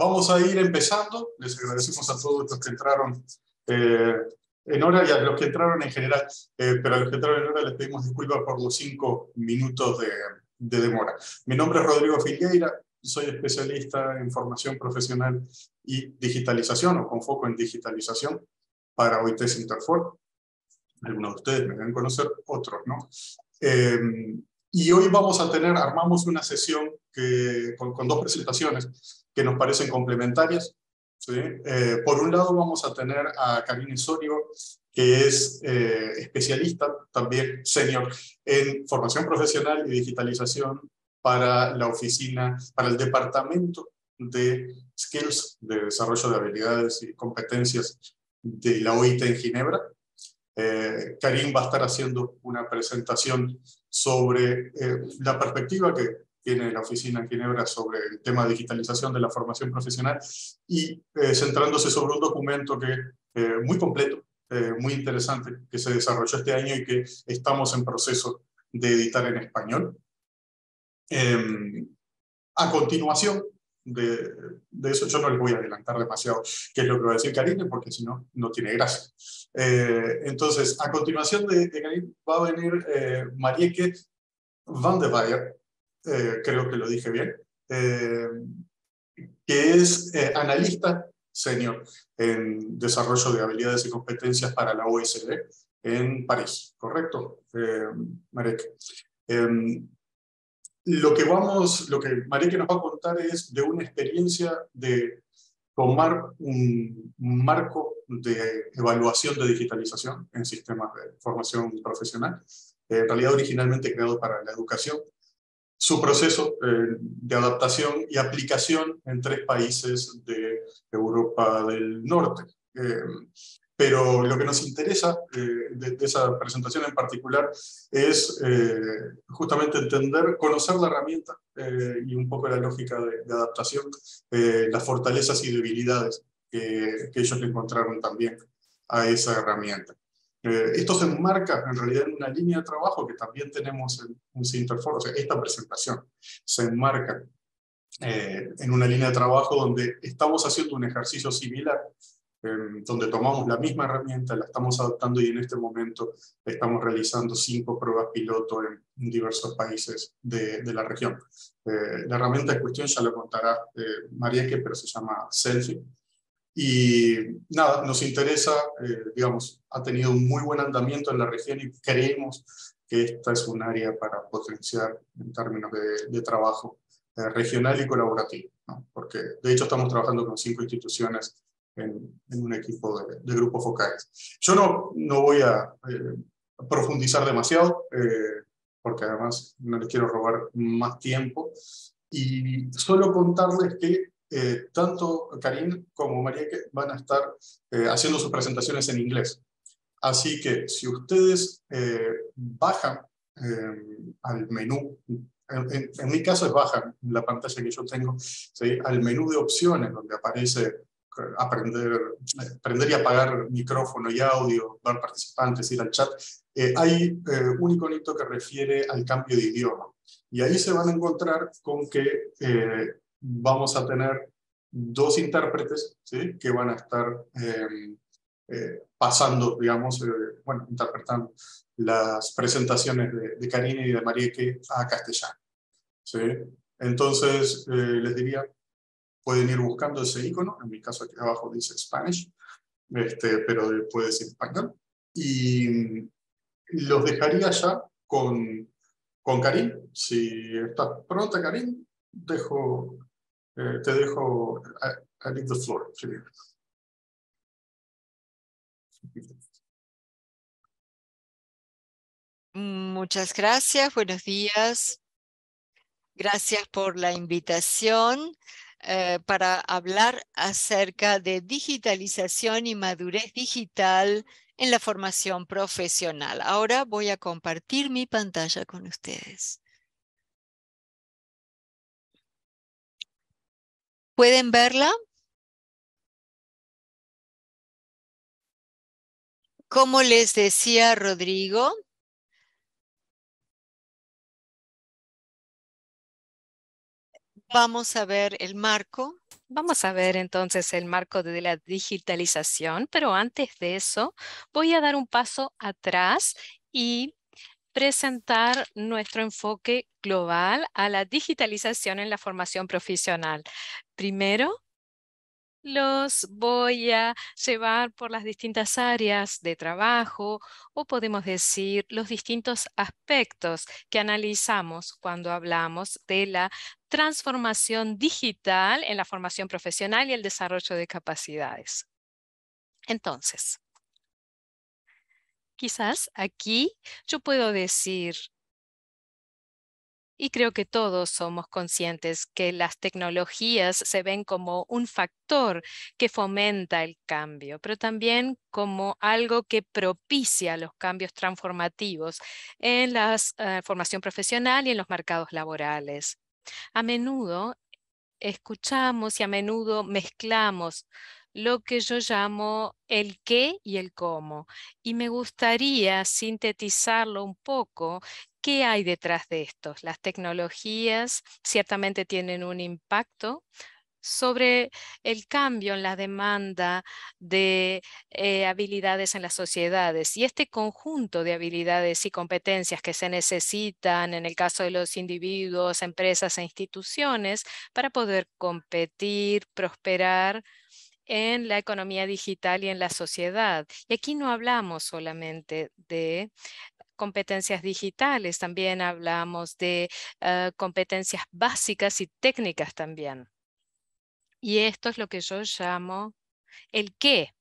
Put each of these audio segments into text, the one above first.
Vamos a ir empezando. Les agradecemos a todos los que entraron eh, en hora y a los que entraron en general, eh, pero a los que entraron en hora les pedimos disculpas por los cinco minutos de, demora. Mi nombre es Rodrigo Figueira, soy especialista en formación profesional y digitalización o con foco en digitalización para OIT Interfor. Algunos de ustedes me deben conocer, otros no. Em, y hoy vamos a tener, armamos una sesión que, con dos presentaciones que nos parecen complementarias. Eh, por un lado vamos a tener a Karim Soryo que es eh, especialista, también senior, en formación profesional y digitalización para la oficina, para el departamento de skills, de desarrollo de habilidades y competencias de la OIT en Ginebra. Eh, Karim va a estar haciendo una presentación sobre eh, la perspectiva que tiene la oficina en Ginebra sobre el tema de digitalización de la formación profesional y eh, centrándose sobre un documento que eh, muy completo, eh, muy interesante, que se desarrolló este año y que estamos en proceso de editar en español. Em, a continuación de, eso, yo no les voy a adelantar demasiado qué es lo que va a decir Karine, porque si no, no tiene gracia. Eh, entonces, a continuación de, Karine va a venir Marieke van de Weyer, eh, creo que lo dije bien, eh, que es eh, analista senior en desarrollo de habilidades y competencias para la OSD en París, ¿correcto, Marek? Em, lo que vamos, lo que Marek nos va a contar es de una experiencia de tomar un marco de evaluación de digitalización en sistemas de formación profesional, en realidad originalmente creado para la educación, su proceso eh, de adaptación y aplicación en tres países de Europa del Norte. Eh, pero lo que nos interesa eh, de, esa presentación en particular es justamente entender, conocer la herramienta y un poco la lógica de, adaptación, las fortalezas y debilidades que, que ellos encontraron también a esa herramienta. Eh, esto se enmarca en realidad en una línea de trabajo que también tenemos en un Interfor, o sea, esta presentación se enmarca eh, en una línea de trabajo donde estamos haciendo un ejercicio similar, em, donde tomamos la misma herramienta, la estamos adaptando y en este momento estamos realizando cinco pruebas piloto en diversos países de, la región. Eh, la herramienta en cuestión ya la contará María, que pero se llama Selfie y nada, nos interesa, eh, digamos, ha tenido un muy buen andamiento en la región y creemos que esta es un área para potenciar en términos de, trabajo eh, regional y colaborativo, porque de hecho estamos trabajando con cinco instituciones en, un equipo de, grupos focales. Yo no, no voy a eh, profundizar demasiado, porque además no les quiero robar más tiempo, y solo contarles que eh, tanto Karim como María van a estar eh, haciendo sus presentaciones en inglés. Así que si ustedes eh, bajan al menú, en, mi caso es baja la pantalla que yo tengo, al menú de opciones donde aparece aprender, aprender y apagar micrófono y audio, ver participantes, ir al chat, hay un iconito que refiere al cambio de idioma. Y ahí se van a encontrar con que vamos a tener dos intérpretes que van a estar em, eh, pasando, digamos, eh, bueno, interpretando las presentaciones de, Karine y de Marieke a castellano. ¿sí? Entonces, eh, les diría, pueden ir buscando ese icono, en mi caso aquí abajo dice Spanish, este, pero puede decir español, y los dejaría ya con, con Si estás pronta, Karine, dejo eh, te dejo, I, the floor. Muchas gracias, buenos días. Gracias por la invitación eh, para hablar acerca de digitalización y madurez digital en la formación profesional. Ahora voy a compartir mi pantalla con ustedes. ¿Pueden verla? Como les decía Rodrigo, vamos a ver el marco. Vamos a ver entonces el marco de la digitalización, pero antes de eso voy a dar un paso atrás y presentar nuestro enfoque global a la digitalización en la formación profesional. Primero, los voy a llevar por las distintas áreas de trabajo o podemos decir los distintos aspectos que analizamos cuando hablamos de la transformación digital en la formación profesional y el desarrollo de capacidades. Entonces, Quizás aquí yo puedo decir, y creo que todos somos conscientes que las tecnologías se ven como un factor que fomenta el cambio, pero también como algo que propicia los cambios transformativos en la eh, formación profesional y en los mercados laborales. A menudo escuchamos y a menudo mezclamos lo que yo llamo el qué y el cómo. Y me gustaría sintetizarlo un poco. ¿Qué hay detrás de esto? Las tecnologías ciertamente tienen un impacto sobre el cambio en la demanda de eh, habilidades en las sociedades y este conjunto de habilidades y competencias que se necesitan en el caso de los individuos, empresas e instituciones para poder competir, prosperar en la economía digital y en la sociedad. Y aquí no hablamos solamente de competencias digitales, también hablamos de eh, competencias básicas y técnicas también. Y esto es lo que yo llamo el qué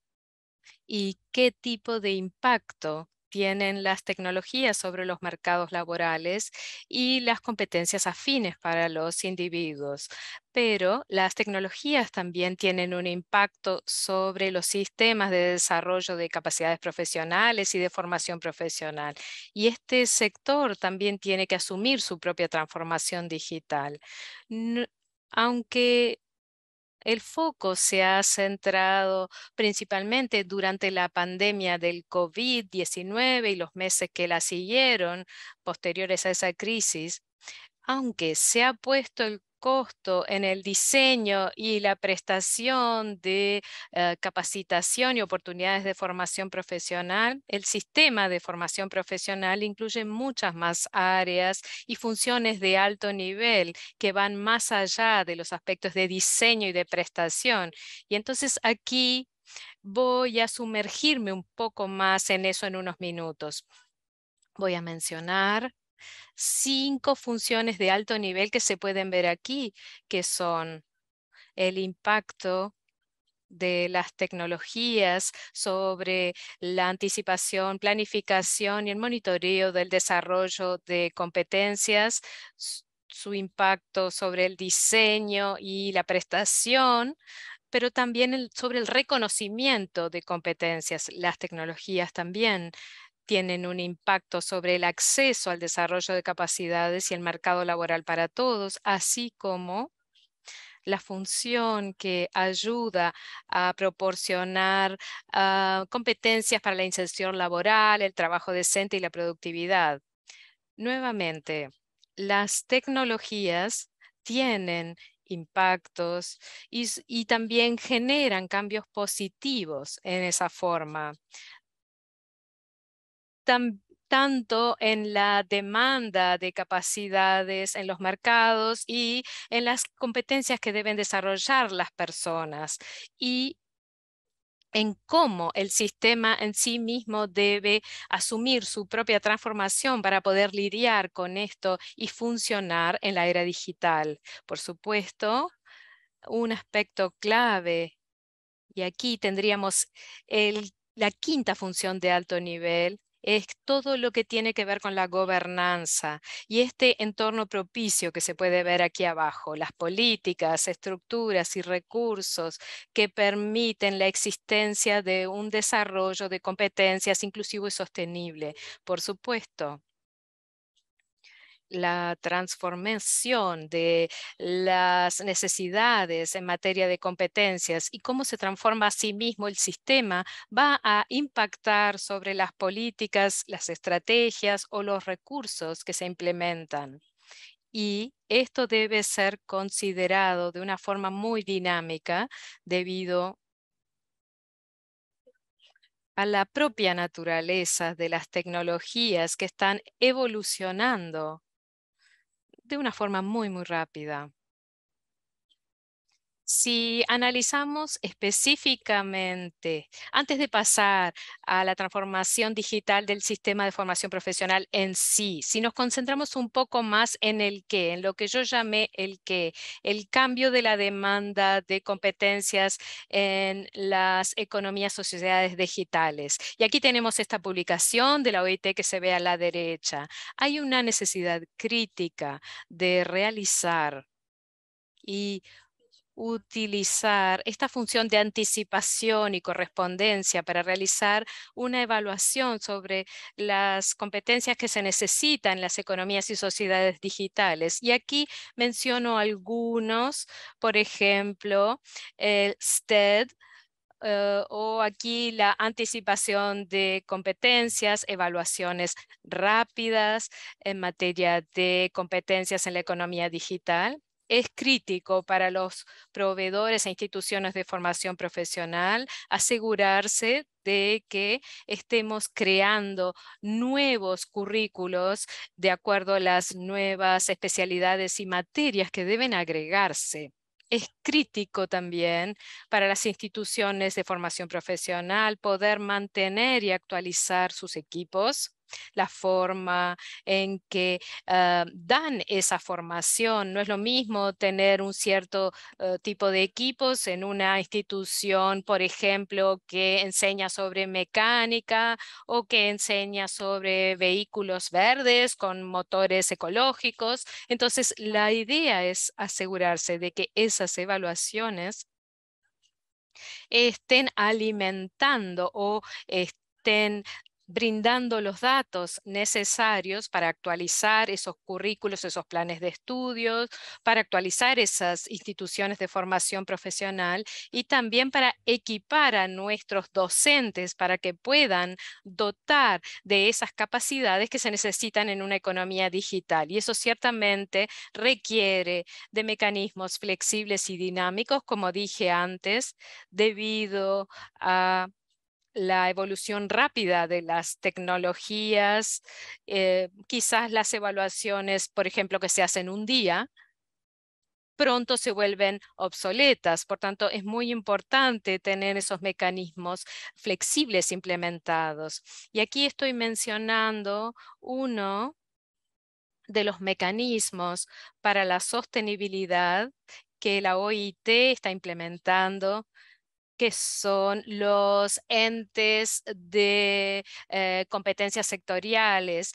y qué tipo de impacto tienen las tecnologías sobre los mercados laborales y las competencias afines para los individuos. Pero las tecnologías también tienen un impacto sobre los sistemas de desarrollo de capacidades profesionales y de formación profesional. Y este sector también tiene que asumir su propia transformación digital. aunque el foco se ha centrado principalmente durante la pandemia del COVID-19 y los meses que la siguieron posteriores a esa crisis, aunque se ha puesto el costo en el diseño y la prestación de eh, capacitación y oportunidades de formación profesional, el sistema de formación profesional incluye muchas más áreas y funciones de alto nivel que van más allá de los aspectos de diseño y de prestación. Y entonces aquí voy a sumergirme un poco más en eso en unos minutos. Voy a mencionar cinco funciones de alto nivel que se pueden ver aquí, que son el impacto de las tecnologías sobre la anticipación, planificación y el monitoreo del desarrollo de competencias, su impacto sobre el diseño y la prestación, pero también sobre el reconocimiento de competencias, las tecnologías también tienen un impacto sobre el acceso al desarrollo de capacidades y el mercado laboral para todos, así como la función que ayuda a proporcionar ah, competencias para la inserción laboral, el trabajo decente y la productividad. Nuevamente, las tecnologías tienen impactos y, también generan cambios positivos en esa forma tanto en la demanda de capacidades en los mercados y en las competencias que deben desarrollar las personas y en cómo el sistema en sí mismo debe asumir su propia transformación para poder lidiar con esto y funcionar en la era digital. Por supuesto, un aspecto clave, y aquí tendríamos la quinta función de alto nivel, es todo lo que tiene que ver con la gobernanza y este entorno propicio que se puede ver aquí abajo, las políticas, estructuras y recursos que permiten la existencia de un desarrollo de competencias inclusivo y sostenible. Por supuesto, la transformación de las necesidades en materia de competencias y cómo se transforma a sí mismo el sistema va a impactar sobre las políticas, las estrategias o los recursos que se implementan. Y esto debe ser considerado de una forma muy dinámica debido a la propia naturaleza de las tecnologías que están evolucionando de una forma muy, muy rápida. Si analizamos específicamente, antes de pasar a la transformación digital del sistema de formación profesional en sí, si nos concentramos un poco más en el qué, en lo que yo llamé el qué, el cambio de la demanda de competencias en las economías, sociedades digitales. Y aquí tenemos esta publicación de la OIT que se ve a la derecha. Hay una necesidad crítica de realizar y utilizar esta función de anticipación y correspondencia para realizar una evaluación sobre las competencias que se necesitan en las economías y sociedades digitales. Y aquí menciono algunos, por ejemplo, el STED, eh, o aquí la anticipación de competencias, evaluaciones rápidas en materia de competencias en la economía digital es crítico para los proveedores e instituciones de formación profesional asegurarse de que estemos creando nuevos currículos de acuerdo a las nuevas especialidades y materias que deben agregarse es crítico también para las instituciones de formación profesional poder mantener y actualizar sus equipos la forma en que ah, dan esa formación. No es lo mismo tener un cierto eh, tipo de equipos en una institución, por ejemplo, que enseña sobre mecánica o que enseña sobre vehículos verdes con motores ecológicos. Entonces, la idea es asegurarse de que esas evaluaciones estén alimentando o estén brindando los datos necesarios para actualizar esos currículos, esos planes de estudios, para actualizar esas instituciones de formación profesional y también para equipar a nuestros docentes para que puedan dotar de esas capacidades que se necesitan en una economía digital. Y eso ciertamente requiere de mecanismos flexibles y dinámicos, como dije antes, debido a la evolución rápida de las tecnologías, eh, quizás las evaluaciones, por ejemplo, que se hacen un día, pronto se vuelven obsoletas. Por tanto, es muy importante tener esos mecanismos flexibles implementados. Y aquí estoy mencionando uno de los mecanismos para la sostenibilidad que la OIT está implementando que son los entes de eh, competencias sectoriales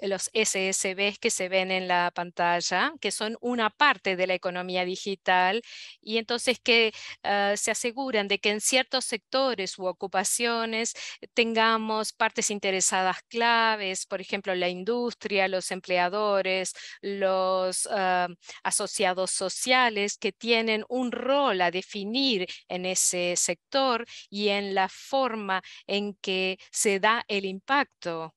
los SSBs que se ven en la pantalla, que son una parte de la economía digital, y entonces que ah, se aseguran de que en ciertos sectores u ocupaciones tengamos partes interesadas claves, por ejemplo, la industria, los empleadores, los ah, asociados sociales que tienen un rol a definir en ese sector y en la forma en que se da el impacto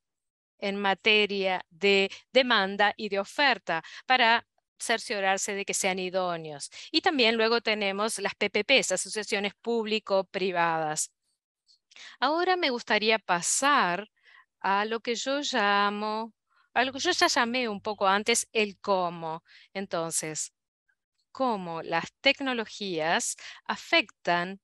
en materia de demanda y de oferta para cerciorarse de que sean idóneos. Y también luego tenemos las PPPs, asociaciones público-privadas. Ahora me gustaría pasar a lo que yo llamo, a lo que yo ya llamé un poco antes, el cómo. Entonces, cómo las tecnologías afectan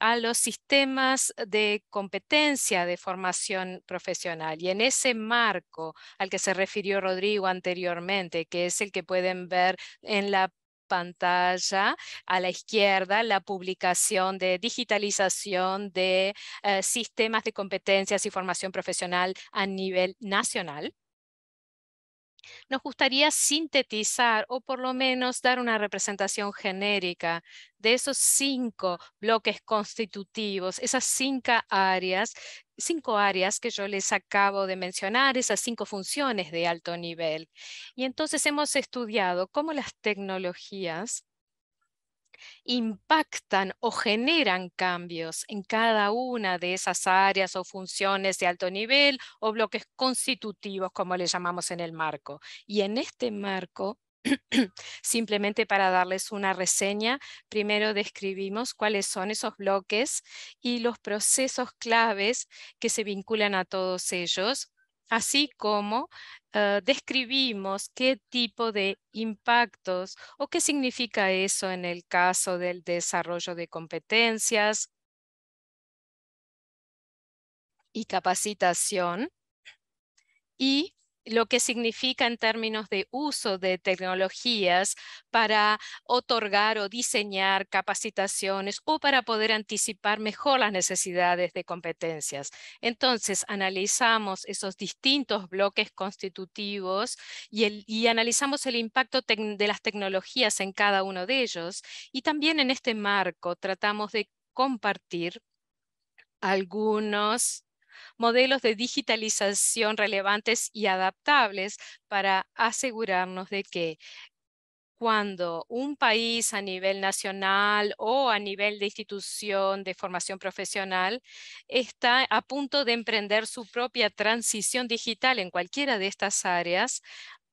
a los sistemas de competencia de formación profesional. Y en ese marco al que se refirió Rodrigo anteriormente, que es el que pueden ver en la pantalla a la izquierda la publicación de digitalización de eh, sistemas de competencias y formación profesional a nivel nacional nos gustaría sintetizar o por lo menos dar una representación genérica de esos cinco bloques constitutivos, esas cinco áreas, cinco áreas que yo les acabo de mencionar, esas cinco funciones de alto nivel. Y entonces hemos estudiado cómo las tecnologías impactan o generan cambios en cada una de esas áreas o funciones de alto nivel o bloques constitutivos, como le llamamos en el marco. Y en este marco simplemente para darles una reseña, primero describimos cuáles son esos bloques y los procesos claves que se vinculan a todos ellos así como eh, describimos qué tipo de impactos o qué significa eso en el caso del desarrollo de competencias y capacitación y lo que significa en términos de uso de tecnologías para otorgar o diseñar capacitaciones o para poder anticipar mejor las necesidades de competencias. Entonces, analizamos esos distintos bloques constitutivos y, y analizamos el impacto de las tecnologías en cada uno de ellos y también en este marco tratamos de compartir algunos modelos de digitalización relevantes y adaptables para asegurarnos de que cuando un país a nivel nacional o a nivel de institución de formación profesional está a punto de emprender su propia transición digital en cualquiera de estas áreas,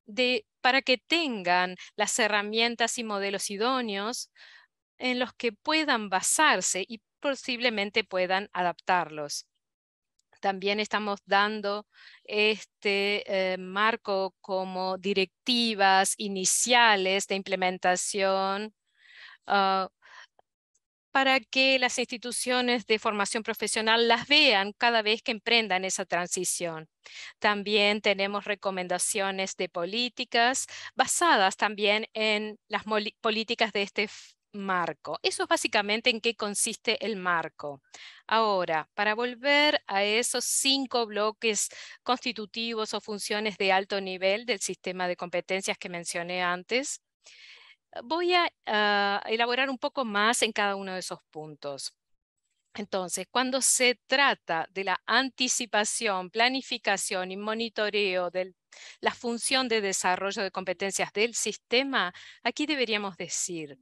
de, para que tengan las herramientas y modelos idóneos en los que puedan basarse y posiblemente puedan adaptarlos también estamos dando este eh, marco como directivas iniciales de implementación ah, para que las instituciones de formación profesional las vean cada vez que emprendan esa transición. También tenemos recomendaciones de políticas basadas también en las políticas de este marco. Eso es básicamente en qué consiste el marco. Ahora, para volver a esos cinco bloques constitutivos o funciones de alto nivel del sistema de competencias que mencioné antes, voy a ah, elaborar un poco más en cada uno de esos puntos. Entonces, cuando se trata de la anticipación, planificación y monitoreo de la función de desarrollo de competencias del sistema, aquí deberíamos decir,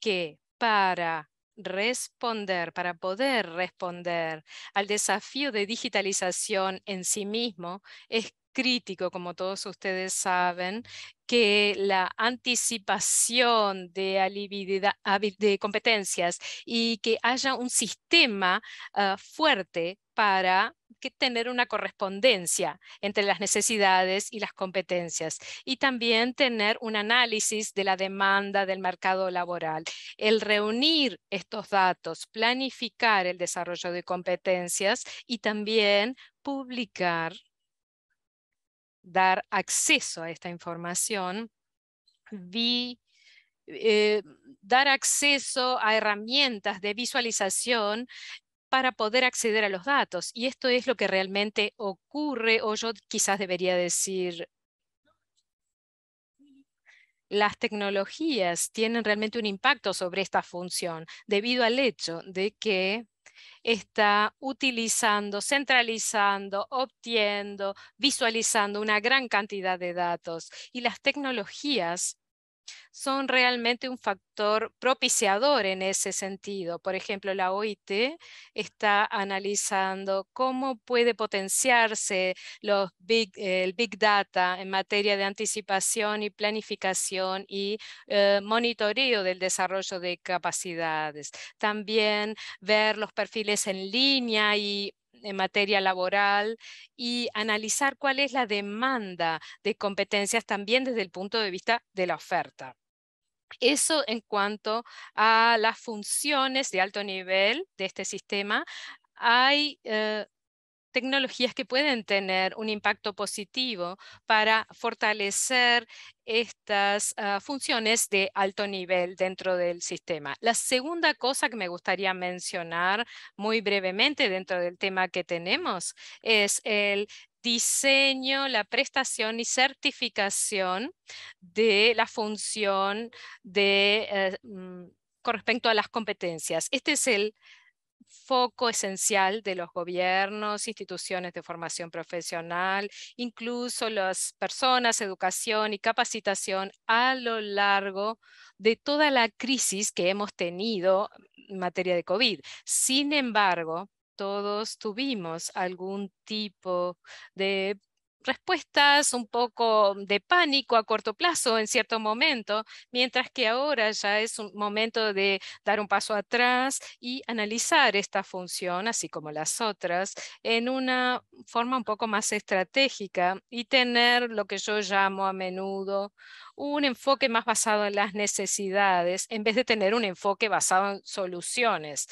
que para responder, para poder responder al desafío de digitalización en sí mismo, es crítico, como todos ustedes saben, que la anticipación de, competencias y que haya un sistema ah, fuerte para que tener una correspondencia entre las necesidades y las competencias y también tener un análisis de la demanda del mercado laboral. El reunir estos datos, planificar el desarrollo de competencias y también publicar, dar acceso a esta información, eh, dar acceso a herramientas de visualización para poder acceder a los datos. Y esto es lo que realmente ocurre, o yo quizás debería decir, las tecnologías tienen realmente un impacto sobre esta función debido al hecho de que está utilizando, centralizando, obtiendo, visualizando una gran cantidad de datos. Y las tecnologías son realmente un factor propiciador en ese sentido. Por ejemplo, la OIT está analizando cómo puede potenciarse los big, el Big Data en materia de anticipación y planificación y eh, monitoreo del desarrollo de capacidades. También ver los perfiles en línea y en materia laboral y analizar cuál es la demanda de competencias también desde el punto de vista de la oferta. Eso en cuanto a las funciones de alto nivel de este sistema, hay eh, tecnologías que pueden tener un impacto positivo para fortalecer estas ah, funciones de alto nivel dentro del sistema. La segunda cosa que me gustaría mencionar muy brevemente dentro del tema que tenemos es el diseño, la prestación y certificación de la función eh, mm, con respecto a las competencias. Este es el foco esencial de los gobiernos, instituciones de formación profesional, incluso las personas, educación y capacitación a lo largo de toda la crisis que hemos tenido en materia de COVID. Sin embargo, todos tuvimos algún tipo de respuestas un poco de pánico a corto plazo en cierto momento, mientras que ahora ya es un momento de dar un paso atrás y analizar esta función, así como las otras, en una forma un poco más estratégica y tener lo que yo llamo a menudo un enfoque más basado en las necesidades en vez de tener un enfoque basado en soluciones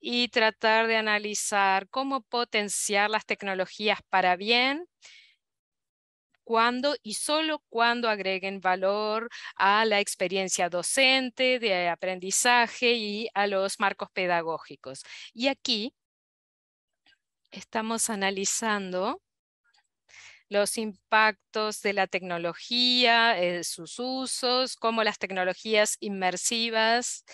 y tratar de analizar cómo potenciar las tecnologías para bien cuando y solo cuando agreguen valor a la experiencia docente, de aprendizaje y a los marcos pedagógicos. Y aquí estamos analizando los impactos de la tecnología, eh, sus usos, como las tecnologías inmersivas,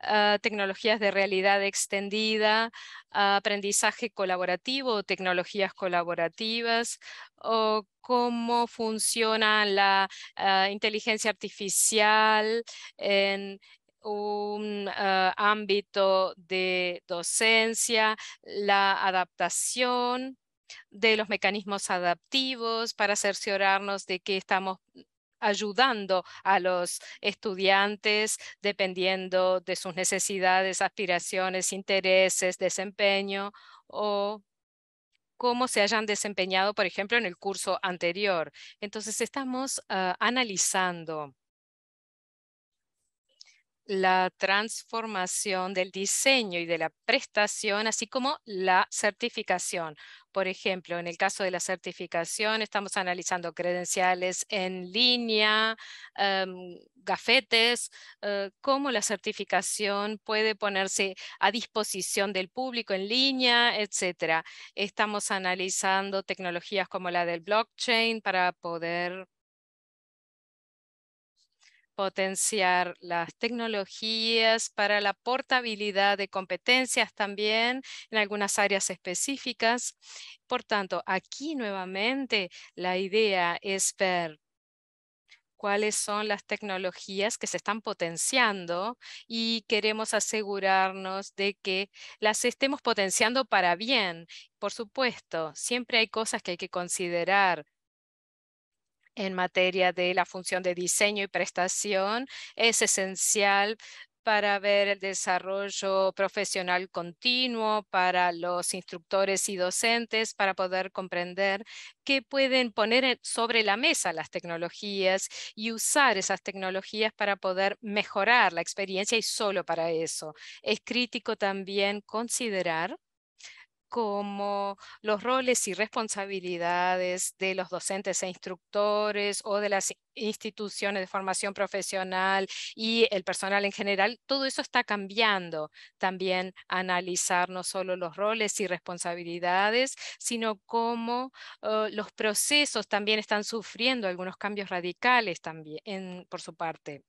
ah, tecnologías de realidad extendida, ah, aprendizaje colaborativo o tecnologías colaborativas, o cómo funciona la ah, inteligencia artificial en, un ámbito de docencia, la adaptación de los mecanismos adaptivos para cerciorarnos de que estamos ayudando a los estudiantes dependiendo de sus necesidades, aspiraciones, intereses, desempeño o cómo se hayan desempeñado, por ejemplo, en el curso anterior. Entonces, estamos ah, analizando la transformación del diseño y de la prestación, así como la certificación. Por ejemplo, en el caso de la certificación, estamos analizando credenciales en línea, em, gafetes, eh, cómo la certificación puede ponerse a disposición del público en línea, etc. Estamos analizando tecnologías como la del blockchain para poder potenciar las tecnologías para la portabilidad de competencias también en algunas áreas específicas. Por tanto, aquí nuevamente la idea es ver cuáles son las tecnologías que se están potenciando y queremos asegurarnos de que las estemos potenciando para bien. Por supuesto, siempre hay cosas que hay que considerar en materia de la función de diseño y prestación es esencial para ver el desarrollo profesional continuo para los instructores y docentes, para poder comprender que pueden poner sobre la mesa las tecnologías y usar esas tecnologías para poder mejorar la experiencia y solo para eso. Es crítico también considerar como los roles y responsabilidades de los docentes e instructores o de las instituciones de formación profesional y el personal en general, todo eso está cambiando. También analizar no solo los roles y responsabilidades, sino cómo eh, los procesos también están sufriendo algunos cambios radicales también por su parte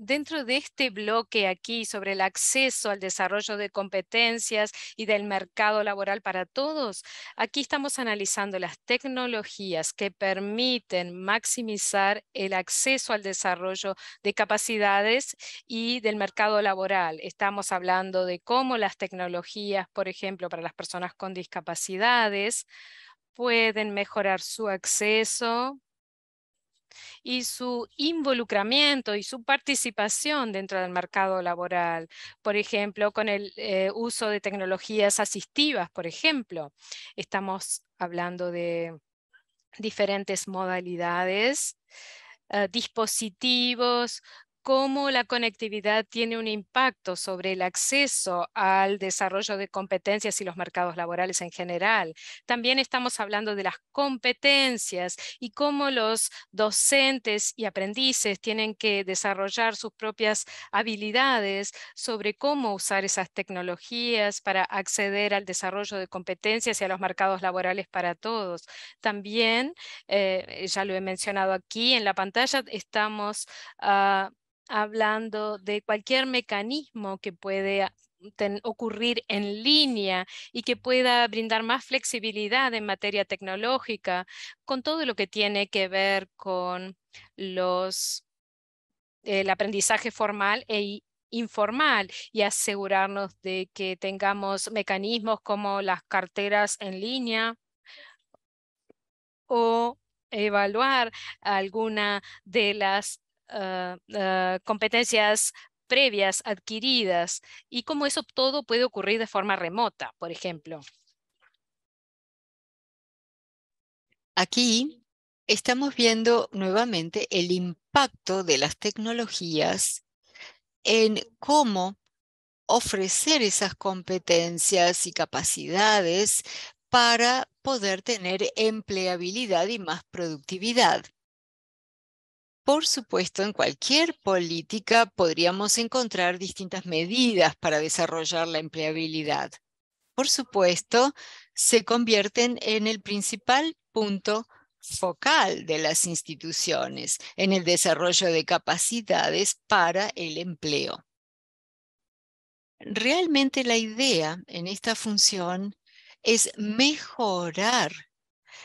dentro de este bloque aquí sobre el acceso al desarrollo de competencias y del mercado laboral para todos, aquí estamos analizando las tecnologías que permiten maximizar el acceso al desarrollo de capacidades y del mercado laboral. Estamos hablando de cómo las tecnologías, por ejemplo, para las personas con discapacidades, pueden mejorar su acceso y su involucramiento y su participación dentro del mercado laboral, por ejemplo, con el eh, uso de tecnologías asistivas, por ejemplo. Estamos hablando de diferentes modalidades, eh, dispositivos, cómo la conectividad tiene un impacto sobre el acceso al desarrollo de competencias y los mercados laborales en general. También estamos hablando de las competencias y cómo los docentes y aprendices tienen que desarrollar sus propias habilidades sobre cómo usar esas tecnologías para acceder al desarrollo de competencias y a los mercados laborales para todos. También, eh, ya lo he mencionado aquí en la pantalla, estamos ah, hablando de cualquier mecanismo que puede ocurrir en línea y que pueda brindar más flexibilidad en materia tecnológica con todo lo que tiene que ver con los, el aprendizaje formal e informal y asegurarnos de que tengamos mecanismos como las carteras en línea o evaluar alguna de las Ah, ah, competencias previas adquiridas y cómo eso todo puede ocurrir de forma remota, por ejemplo. Aquí estamos viendo nuevamente el impacto de las tecnologías en cómo ofrecer esas competencias y capacidades para poder tener empleabilidad y más productividad. Por supuesto, en cualquier política podríamos encontrar distintas medidas para desarrollar la empleabilidad. Por supuesto, se convierten en el principal punto focal de las instituciones en el desarrollo de capacidades para el empleo. Realmente la idea en esta función es mejorar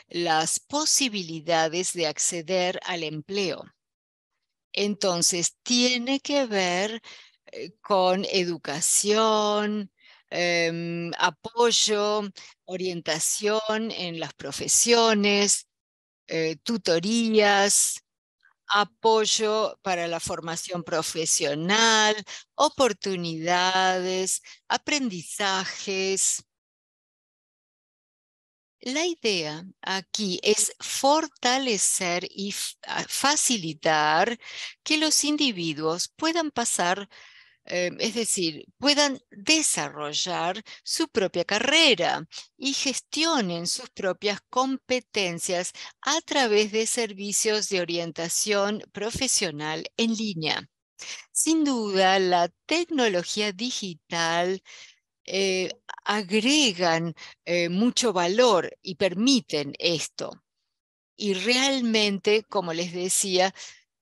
las posibilidades de acceder al empleo entonces, tiene que ver eh, con educación, em, apoyo, orientación en las profesiones, eh, tutorías, apoyo para la formación profesional, oportunidades, aprendizajes, la idea aquí es fortalecer y ah, facilitar que los individuos puedan pasar eh, es decir, puedan desarrollar su propia carrera y gestionen sus propias competencias a través de servicios de orientación profesional en línea. Sin duda, la tecnología digital eh, agregan eh, mucho valor y permiten esto. Y realmente, como les decía,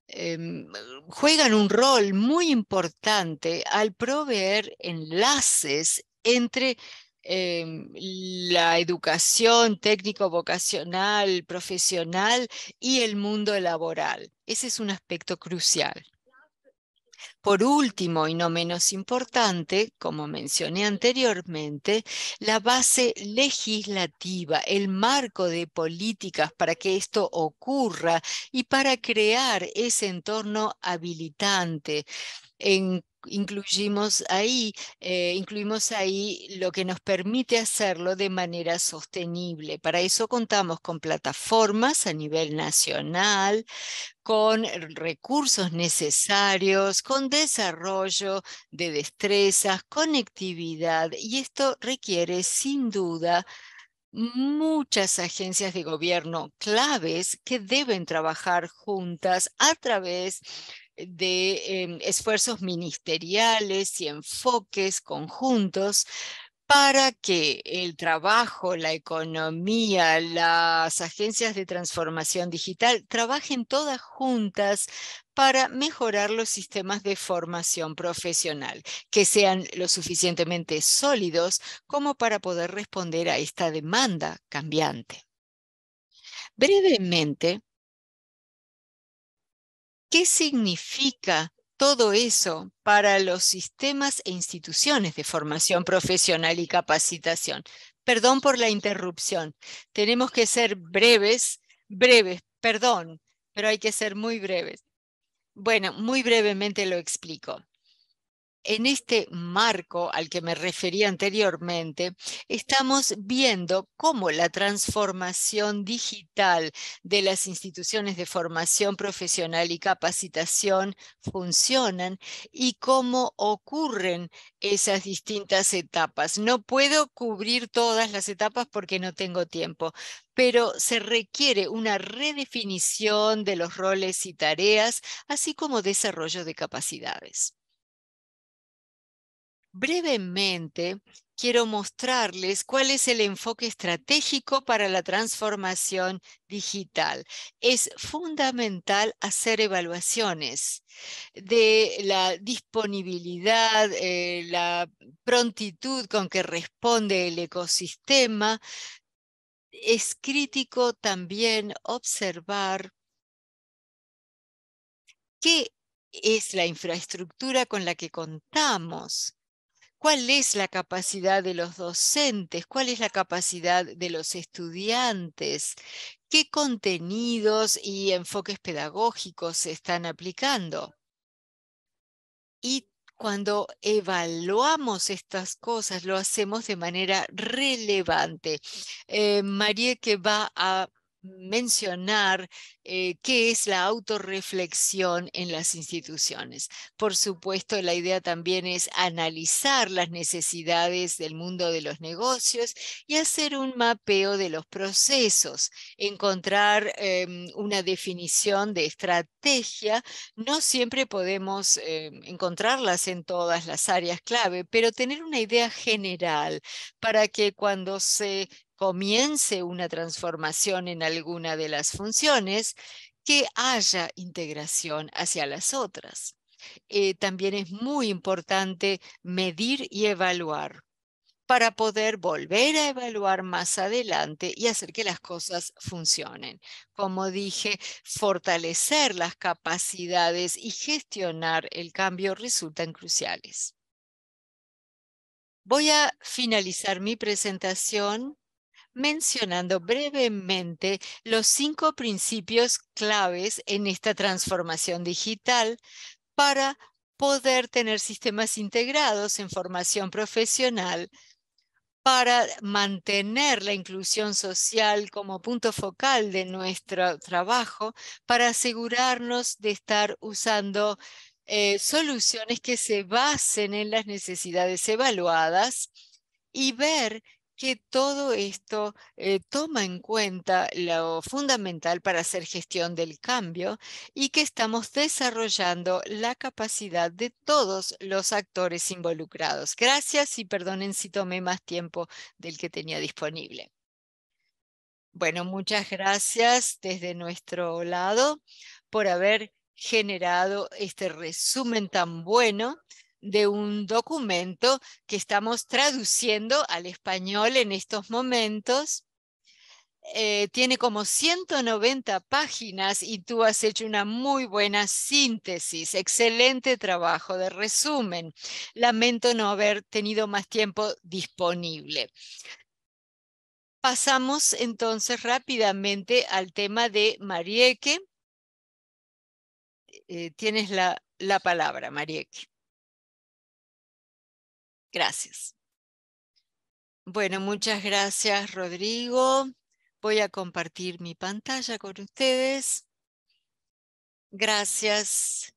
em, juegan un rol muy importante al proveer enlaces entre em, la educación técnico-vocacional, profesional y el mundo laboral. Ese es un aspecto crucial. Por último, y no menos importante, como mencioné anteriormente, la base legislativa, el marco de políticas para que esto ocurra y para crear ese entorno habilitante en incluimos ahí, eh, incluimos ahí lo que nos permite hacerlo de manera sostenible. Para eso contamos con plataformas a nivel nacional, con recursos necesarios, con desarrollo de destrezas, conectividad, y esto requiere sin duda muchas agencias de gobierno claves que deben trabajar juntas a través de de em, esfuerzos ministeriales y enfoques conjuntos para que el trabajo, la economía, las agencias de transformación digital trabajen todas juntas para mejorar los sistemas de formación profesional, que sean lo suficientemente sólidos como para poder responder a esta demanda cambiante. Brevemente, ¿Qué significa todo eso para los sistemas e instituciones de formación profesional y capacitación? Perdón por la interrupción. Tenemos que ser breves, breves, perdón, pero hay que ser muy breves. Bueno, muy brevemente lo explico en este marco al que me referí anteriormente, estamos viendo cómo la transformación digital de las instituciones de formación profesional y capacitación funcionan y cómo ocurren esas distintas etapas. No puedo cubrir todas las etapas porque no tengo tiempo, pero se requiere una redefinición de los roles y tareas, así como desarrollo de capacidades. Brevemente, quiero mostrarles cuál es el enfoque estratégico para la transformación digital. Es fundamental hacer evaluaciones de la disponibilidad, eh, la prontitud con que responde el ecosistema. Es crítico también observar qué es la infraestructura con la que contamos cuál es la capacidad de los docentes, cuál es la capacidad de los estudiantes, qué contenidos y enfoques pedagógicos se están aplicando. Y cuando evaluamos estas cosas, lo hacemos de manera relevante. Eh, María que va a mencionar eh, qué es la autorreflexión en las instituciones. Por supuesto, la idea también es analizar las necesidades del mundo de los negocios y hacer un mapeo de los procesos, encontrar em, una definición de estrategia. No siempre podemos eh, encontrarlas en todas las áreas clave, pero tener una idea general para que cuando se comience una transformación en alguna de las funciones, que haya integración hacia las otras. Eh, también es muy importante medir y evaluar para poder volver a evaluar más adelante y hacer que las cosas funcionen. Como dije, fortalecer las capacidades y gestionar el cambio resultan cruciales. Voy a finalizar mi presentación mencionando brevemente los cinco principios claves en esta transformación digital para poder tener sistemas integrados en formación profesional para mantener la inclusión social como punto focal de nuestro trabajo, para asegurarnos de estar usando eh, soluciones que se basen en las necesidades evaluadas y ver que todo esto eh, toma en cuenta lo fundamental para hacer gestión del cambio y que estamos desarrollando la capacidad de todos los actores involucrados. Gracias y perdonen si tomé más tiempo del que tenía disponible. Bueno, muchas gracias desde nuestro lado por haber generado este resumen tan bueno de un documento que estamos traduciendo al español en estos momentos. Eh, tiene como 190 páginas y tú has hecho una muy buena síntesis, excelente trabajo de resumen. Lamento no haber tenido más tiempo disponible. Pasamos entonces rápidamente al tema de Marieke. Eh, tienes la, la palabra, Marieke. Gracias. Bueno, muchas gracias, Rodrigo. Voy a compartir mi pantalla con ustedes. Gracias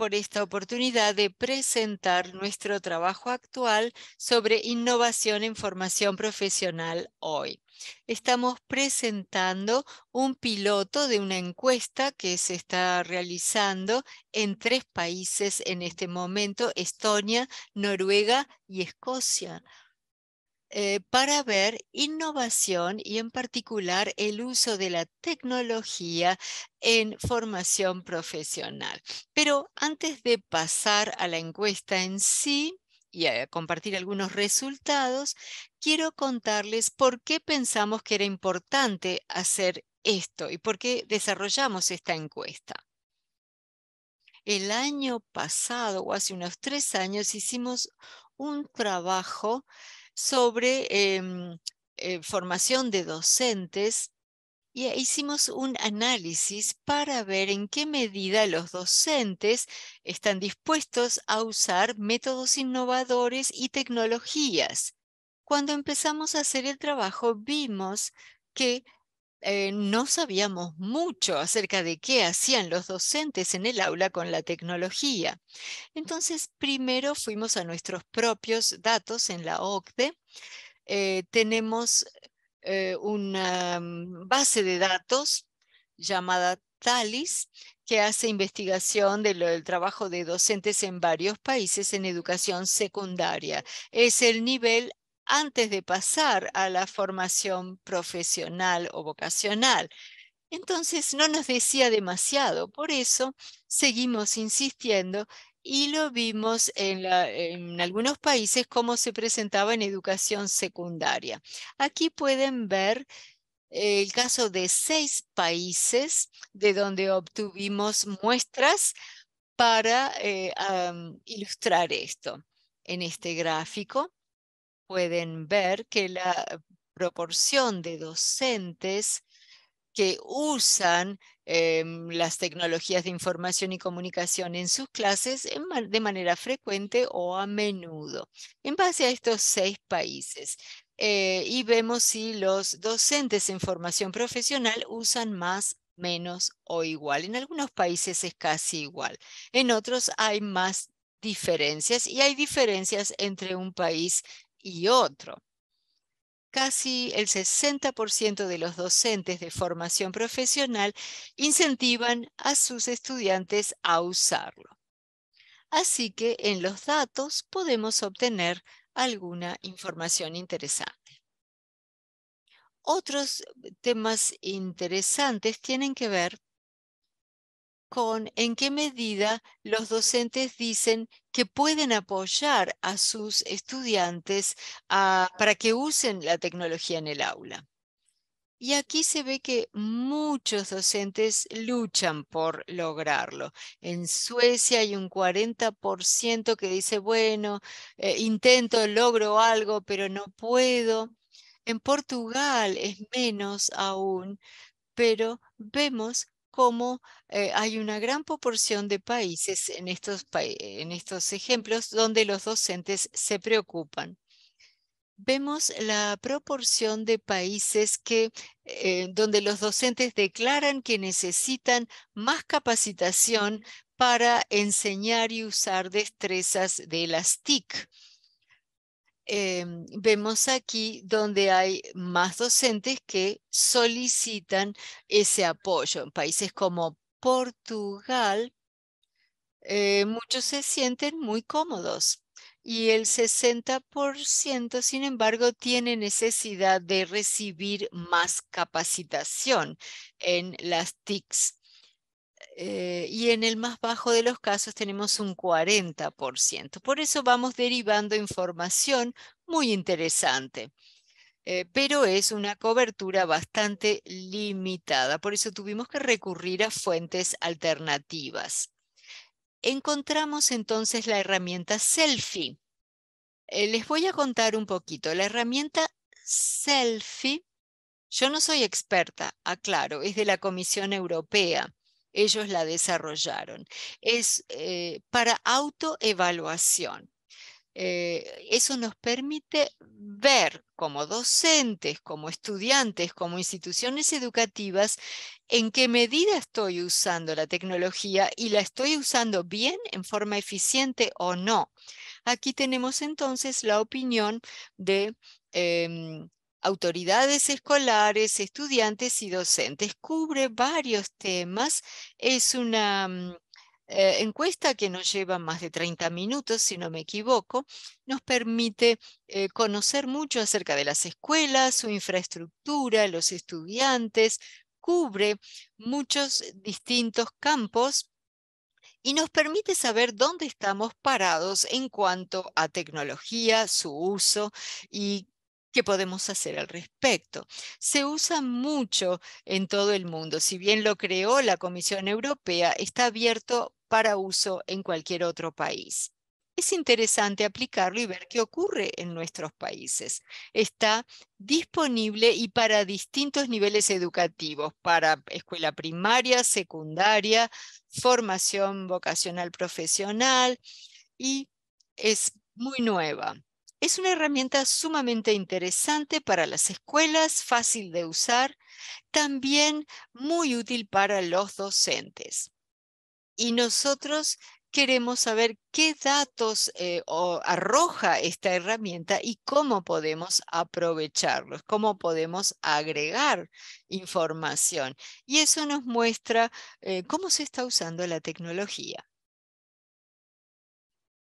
por esta oportunidad de presentar nuestro trabajo actual sobre innovación en formación profesional hoy. Estamos presentando un piloto de una encuesta que se está realizando en tres países en este momento, Estonia, Noruega y Escocia. Eh, para ver innovación y en particular el uso de la tecnología en formación profesional. Pero antes de pasar a la encuesta en sí, y a compartir algunos resultados, quiero contarles por qué pensamos que era importante hacer esto y por qué desarrollamos esta encuesta. El año pasado o hace unos tres años hicimos un trabajo sobre em, eh, formación de docentes y e hicimos un análisis para ver en qué medida los docentes están dispuestos a usar métodos innovadores y tecnologías. Cuando empezamos a hacer el trabajo, vimos que eh, no sabíamos mucho acerca de qué hacían los docentes en el aula con la tecnología. Entonces, primero fuimos a nuestros propios datos en la OCDE. Eh, tenemos eh, una mm, base de datos llamada TALIS, que hace investigación del, del trabajo de docentes en varios países en educación secundaria. Es el nivel antes de pasar a la formación profesional o vocacional. Entonces no nos decía demasiado, por eso seguimos insistiendo y lo vimos en, algunos países cómo se presentaba en educación secundaria. Aquí pueden ver el caso de seis países de donde obtuvimos muestras para eh, ilustrar esto en este gráfico pueden ver que la proporción de docentes que usan em, las tecnologías de información y comunicación en sus clases de manera frecuente o a menudo, en base a estos seis países. Eh, y vemos si los docentes en formación profesional usan más menos o igual. En algunos países es casi igual. En otros hay más diferencias y hay diferencias entre un país y otro. Casi el 60% de los docentes de formación profesional incentivan a sus estudiantes a usarlo. Así que en los datos podemos obtener alguna información interesante. Otros temas interesantes tienen que ver con en qué medida los docentes dicen que pueden apoyar a sus estudiantes para que usen la tecnología en el aula. Y aquí se ve que muchos docentes luchan por lograrlo. En Suecia hay un 40% que dice, bueno, eh, intento, logro algo, pero no puedo. En Portugal es menos aún, pero vemos cómo eh, hay una gran proporción de países en estos, ejemplos donde los docentes se preocupan vemos la proporción de países eh, donde los docentes declaran que necesitan más capacitación para enseñar y usar destrezas de las TIC. Em, vemos aquí donde hay más docentes que solicitan ese apoyo. En países como Portugal, eh, muchos se sienten muy cómodos y el 60%, sin embargo, tiene necesidad de recibir más capacitación en las TICs eh, y en el más bajo de los casos tenemos un 40%. Por eso vamos derivando información muy interesante. Eh, pero es una cobertura bastante limitada. Por eso tuvimos que recurrir a fuentes alternativas. Encontramos entonces la herramienta Selfie. Eh, les voy a contar un poquito. La herramienta Selfie, yo no soy experta, aclaro, es de la Comisión Europea ellos la desarrollaron. Es eh, para autoevaluación. Eh, eso nos permite ver como docentes, como estudiantes, como instituciones educativas, en qué medida estoy usando la tecnología y la estoy usando bien, en forma eficiente o no. Aquí tenemos entonces la opinión de em, autoridades escolares, estudiantes y docentes. Cubre varios temas. Es una mm, eh, encuesta que nos lleva más de 30 minutos, si no me equivoco. Nos permite eh, conocer mucho acerca de las escuelas, su infraestructura, los estudiantes. Cubre muchos distintos campos y nos permite saber dónde estamos parados en cuanto a tecnología, su uso y ¿Qué podemos hacer al respecto? Se usa mucho en todo el mundo. Si bien lo creó la Comisión Europea, está abierto para uso en cualquier otro país. Es interesante aplicarlo y ver qué ocurre en nuestros países. Está disponible y para distintos niveles educativos, para escuela primaria, secundaria, formación vocacional profesional y es muy nueva. Es una herramienta sumamente interesante para las escuelas, fácil de usar, también muy útil para los docentes. Y nosotros queremos saber qué datos eh, arroja esta herramienta y cómo podemos aprovecharlos, cómo podemos agregar información. Y eso nos muestra eh, cómo se está usando la tecnología.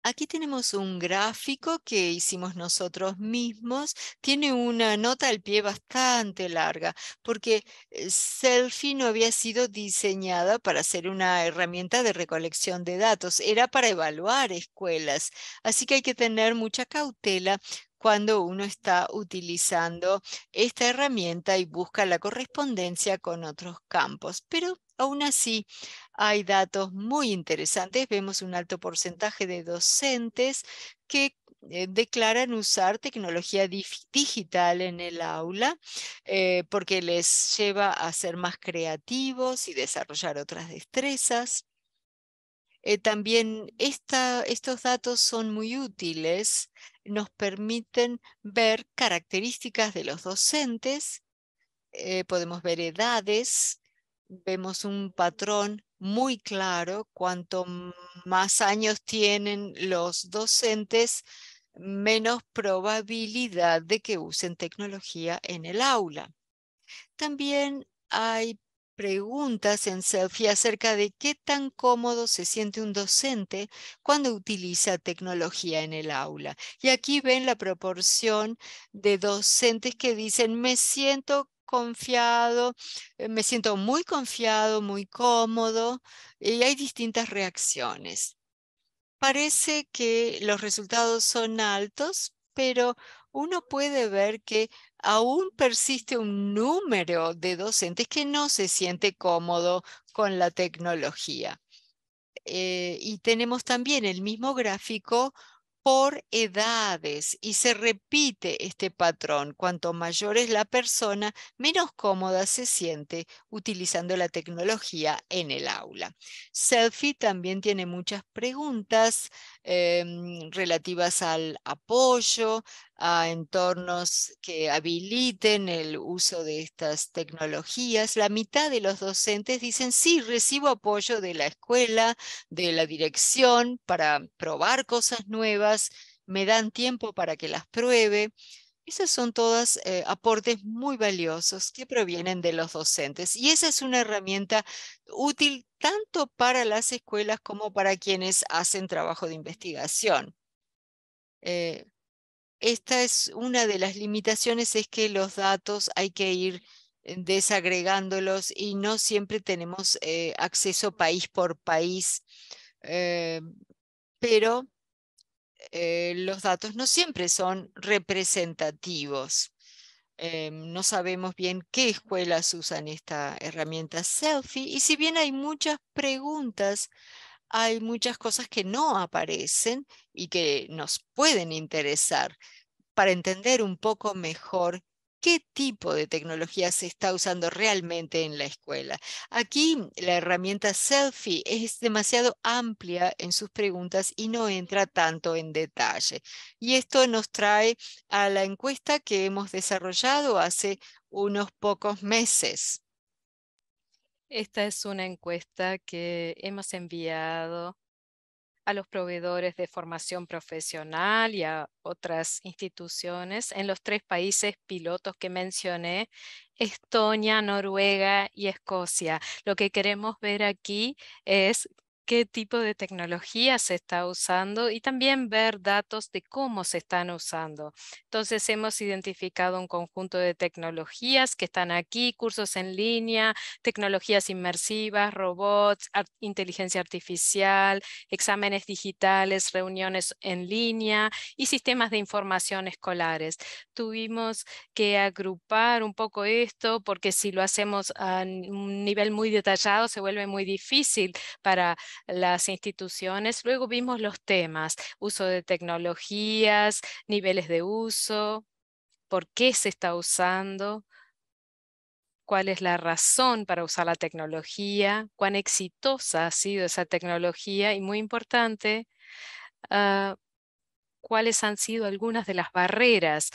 Aquí tenemos un gráfico que hicimos nosotros mismos. Tiene una nota al pie bastante larga porque eh, Selfie no había sido diseñada para ser una herramienta de recolección de datos. Era para evaluar escuelas. Así que hay que tener mucha cautela cuando uno está utilizando esta herramienta y busca la correspondencia con otros campos. Pero Aún así, hay datos muy interesantes. Vemos un alto porcentaje de docentes que eh, declaran usar tecnología digital en el aula eh, porque les lleva a ser más creativos y desarrollar otras destrezas. Eh, también estos datos son muy útiles, nos permiten ver características de los docentes, podemos ver edades, vemos un patrón muy claro. Cuanto más años tienen los docentes, menos probabilidad de que usen tecnología en el aula. También hay preguntas en Selfie acerca de qué tan cómodo se siente un docente cuando utiliza tecnología en el aula. Y aquí ven la proporción de docentes que dicen, me siento confiado, eh, me siento muy confiado, muy cómodo y hay distintas reacciones. Parece que los resultados son altos, pero uno puede ver que aún persiste un número de docentes que no se siente cómodo con la tecnología. Eh, y tenemos también el mismo gráfico por edades y se repite este patrón. Cuanto mayor es la persona, menos cómoda se siente utilizando la tecnología en el aula. Selfie también tiene muchas preguntas Em, relativas al apoyo, a entornos que habiliten el uso de estas tecnologías. La mitad de los docentes dicen, sí, recibo apoyo de la escuela, de la dirección para probar cosas nuevas, me dan tiempo para que las pruebe. Esos son todos eh, aportes muy valiosos que provienen de los docentes y esa es una herramienta útil tanto para las escuelas como para quienes hacen trabajo de investigación. Eh, esta es una de las limitaciones, es que los datos hay que ir eh, desagregándolos y no siempre tenemos acceso país por país. pero eh, los datos no siempre son representativos. Em, no sabemos bien qué escuelas usan esta herramienta selfie y si bien hay muchas preguntas, hay muchas cosas que no aparecen y que nos pueden interesar para entender un poco mejor qué tipo de tecnología se está usando realmente en la escuela. Aquí la herramienta selfie es demasiado amplia en sus preguntas y no entra tanto en detalle. Y esto nos trae a la encuesta que hemos desarrollado hace unos pocos meses. Esta es una encuesta que hemos enviado a los proveedores de formación profesional y a otras instituciones en los tres países pilotos que mencioné, Estonia, Noruega y Escocia. Lo que queremos ver aquí es qué tipo de tecnología se está usando y también ver datos de cómo se están usando. Entonces hemos identificado un conjunto de tecnologías que están aquí, cursos en línea, tecnologías inmersivas, robots, inteligencia artificial, exámenes digitales, reuniones en línea y sistemas de información escolares. Tuvimos que agrupar un poco esto porque si lo hacemos a un nivel muy detallado se vuelve muy difícil para las instituciones. Luego vimos los temas, uso de tecnologías, niveles de uso, por qué se está usando, cuál es la razón para usar la tecnología, cuán exitosa ha sido esa tecnología y muy importante, ah, cuáles han sido algunas de las barreras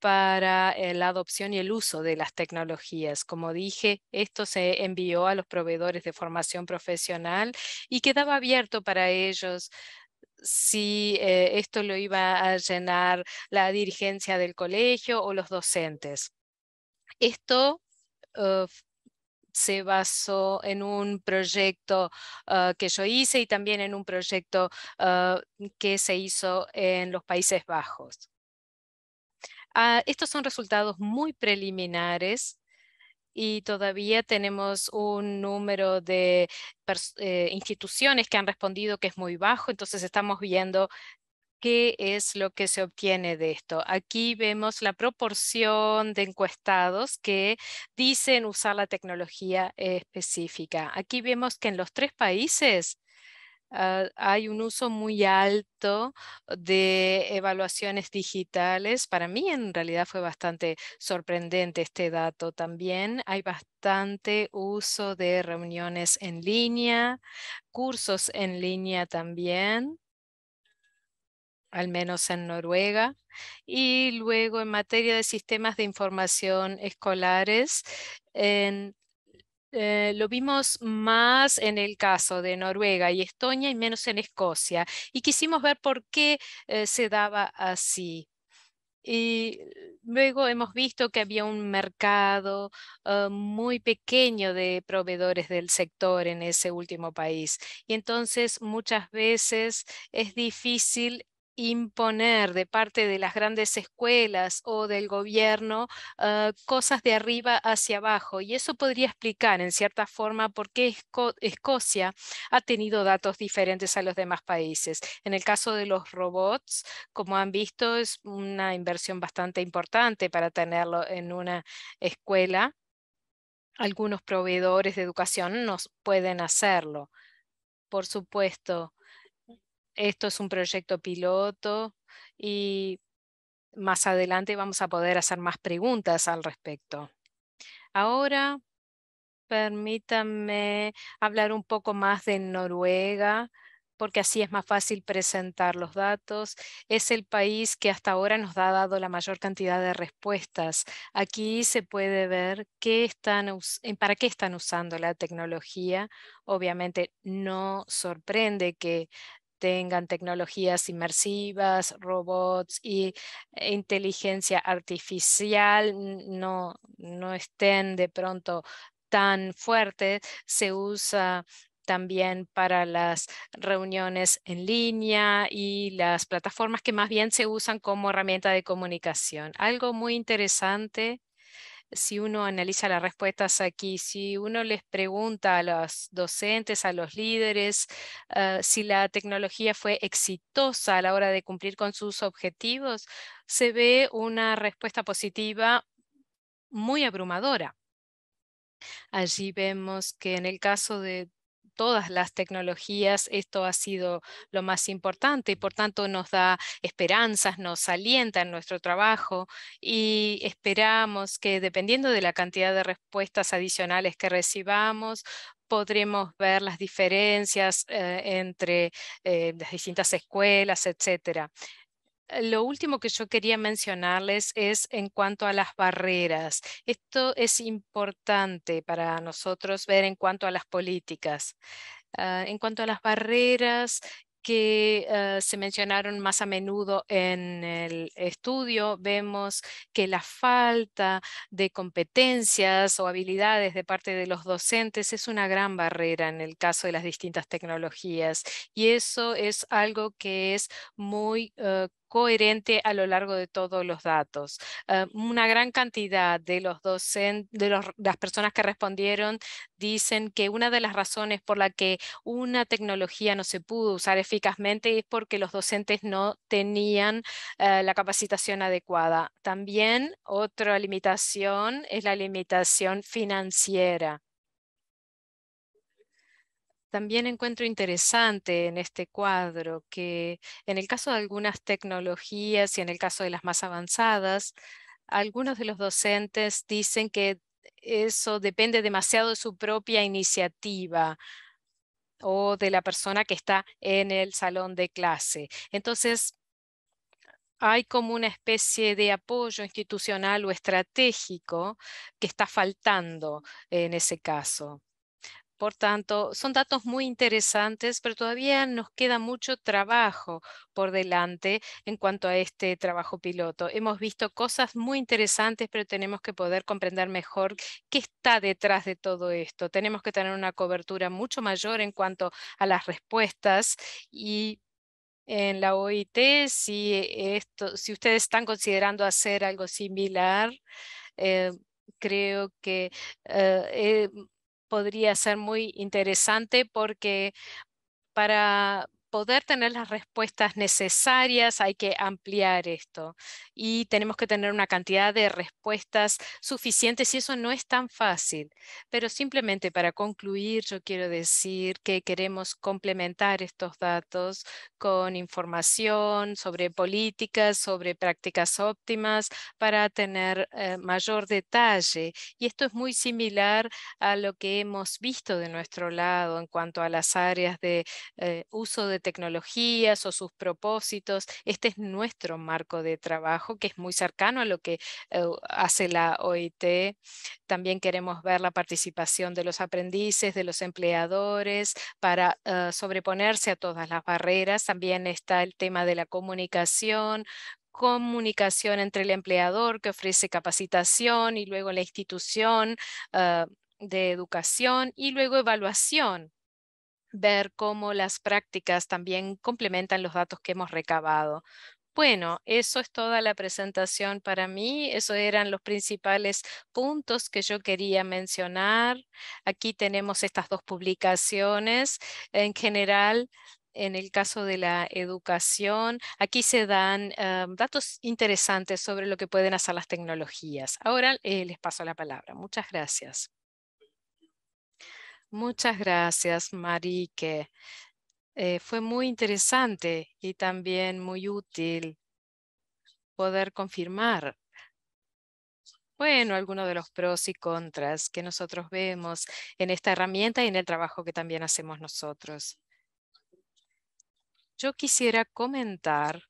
para eh, la adopción y el uso de las tecnologías. Como dije, esto se envió a los proveedores de formación profesional y quedaba abierto para ellos si eh, esto lo iba a llenar la dirigencia del colegio o los docentes. Esto uh, se basó en un proyecto uh, que yo hice y también en un proyecto uh, que se hizo en los Países Bajos. Ah, estos son resultados muy preliminares y todavía tenemos un número de eh, instituciones que han respondido que es muy bajo, entonces estamos viendo qué es lo que se obtiene de esto. Aquí vemos la proporción de encuestados que dicen usar la tecnología específica. Aquí vemos que en los tres países Ah, hay un uso muy alto de evaluaciones digitales. Para mí en realidad fue bastante sorprendente este dato también. Hay bastante uso de reuniones en línea, cursos en línea también al menos en Noruega. Y luego en materia de sistemas de información escolares, en eh, lo vimos más en el caso de Noruega y Estonia y menos en Escocia. Y quisimos ver por qué eh, se daba así. Y luego hemos visto que había un mercado eh, muy pequeño de proveedores del sector en ese último país. Y entonces muchas veces es difícil imponer de parte de las grandes escuelas o del gobierno ah, cosas de arriba hacia abajo. Y eso podría explicar en cierta forma por qué Escocia ha tenido datos diferentes a los demás países. En el caso de los robots, como han visto, es una inversión bastante importante para tenerlo en una escuela. Algunos proveedores de educación nos pueden hacerlo. Por supuesto, esto es un proyecto piloto y más adelante vamos a poder hacer más preguntas al respecto. Ahora, permítanme hablar un poco más de Noruega, porque así es más fácil presentar los datos. Es el país que hasta ahora nos ha dado la mayor cantidad de respuestas. Aquí se puede ver qué están, eh, para qué están usando la tecnología. Obviamente no sorprende que tengan tecnologías inmersivas, robots y eh, inteligencia artificial no, no estén de pronto tan fuertes, se usa también para las reuniones en línea y las plataformas que más bien se usan como herramienta de comunicación. Algo muy interesante si uno analiza las respuestas aquí, si uno les pregunta a los docentes, a los líderes, ah, si la tecnología fue exitosa a la hora de cumplir con sus objetivos, se ve una respuesta positiva muy abrumadora. Allí vemos que en el caso de todas las tecnologías, esto ha sido lo más importante y por tanto nos da esperanzas, nos alienta en nuestro trabajo y esperamos que dependiendo de la cantidad de respuestas adicionales que recibamos, podremos ver las diferencias eh, entre eh, las distintas escuelas, etcétera lo último que yo quería mencionarles es en cuanto a las barreras. Esto es importante para nosotros ver en cuanto a las políticas. Ah, en cuanto a las barreras que ah, se mencionaron más a menudo en el estudio, vemos que la falta de competencias o habilidades de parte de los docentes es una gran barrera en el caso de las distintas tecnologías y eso es algo que es muy ah, coherente a lo largo de todos los datos. Ah, una gran cantidad de, los de las personas que respondieron dicen que una de las razones por la que una tecnología no se pudo usar eficazmente es porque los docentes no tenían ah, la capacitación adecuada. También otra limitación es la limitación financiera. También encuentro interesante en este cuadro que en el caso de algunas tecnologías y en el caso de las más avanzadas, algunos de los docentes dicen que eso depende demasiado de su propia iniciativa o de la persona que está en el salón de clase. Entonces, hay como una especie de apoyo institucional o estratégico que está faltando en ese caso. Por tanto, son datos muy interesantes, pero todavía nos queda mucho trabajo por delante en cuanto a este trabajo piloto. Hemos visto cosas muy interesantes, pero tenemos que poder comprender mejor qué está detrás de todo esto. Tenemos que tener una cobertura mucho mayor en cuanto a las respuestas y en la OIT, si, esto, si ustedes están considerando hacer algo similar, eh, creo que eh, eh, podría ser muy interesante porque para poder tener las respuestas necesarias hay que ampliar esto y tenemos que tener una cantidad de respuestas suficientes y eso no es tan fácil. Pero simplemente para concluir, yo quiero decir que queremos complementar estos datos con información sobre políticas, sobre prácticas óptimas para tener eh, mayor detalle. Y esto es muy similar a lo que hemos visto de nuestro lado en cuanto a las áreas de eh, uso de tecnologías o sus propósitos. Este es nuestro marco de trabajo que es muy cercano a lo que eh, hace la OIT. También queremos ver la participación de los aprendices, de los empleadores para eh, sobreponerse a todas las barreras. También está el tema de la comunicación, comunicación entre el empleador que ofrece capacitación y luego la institución eh, de educación y luego evaluación ver cómo las prácticas también complementan los datos que hemos recabado. Bueno, eso es toda la presentación para mí. Esos eran los principales puntos que yo quería mencionar. Aquí tenemos estas dos publicaciones. En general, en el caso de la educación, aquí se dan eh, datos interesantes sobre lo que pueden hacer las tecnologías. Ahora eh, les paso la palabra. Muchas gracias. Muchas gracias, Marique. Eh, fue muy interesante y también muy útil poder confirmar, bueno, algunos de los pros y contras que nosotros vemos en esta herramienta y en el trabajo que también hacemos nosotros. Yo quisiera comentar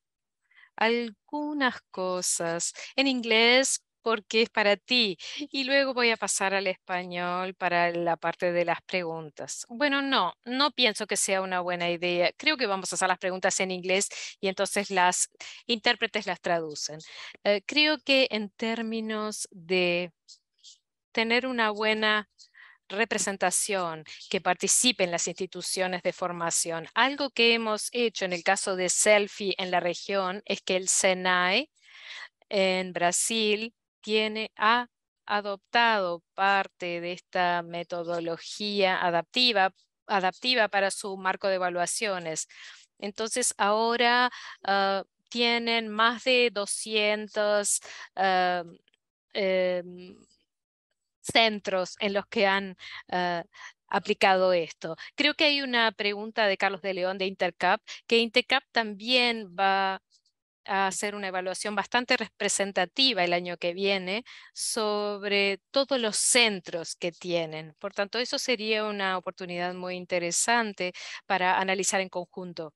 algunas cosas en inglés porque es para ti. Y luego voy a pasar al español para la parte de las preguntas. Bueno, no, no pienso que sea una buena idea. Creo que vamos a hacer las preguntas en inglés y entonces las intérpretes las traducen. Eh, creo que en términos de tener una buena representación, que participen las instituciones de formación. Algo que hemos hecho en el caso de Selfie en la región es que el SENAI en Brasil tiene, ha adoptado parte de esta metodología adaptiva, adaptiva para su marco de evaluaciones. Entonces, ahora ah, tienen más de 200 ah, em, centros en los que han ah, aplicado esto. Creo que hay una pregunta de Carlos de León de Intercap, que Intercap también va a hacer una evaluación bastante representativa el año que viene sobre todos los centros que tienen. Por tanto, eso sería una oportunidad muy interesante para analizar en conjunto.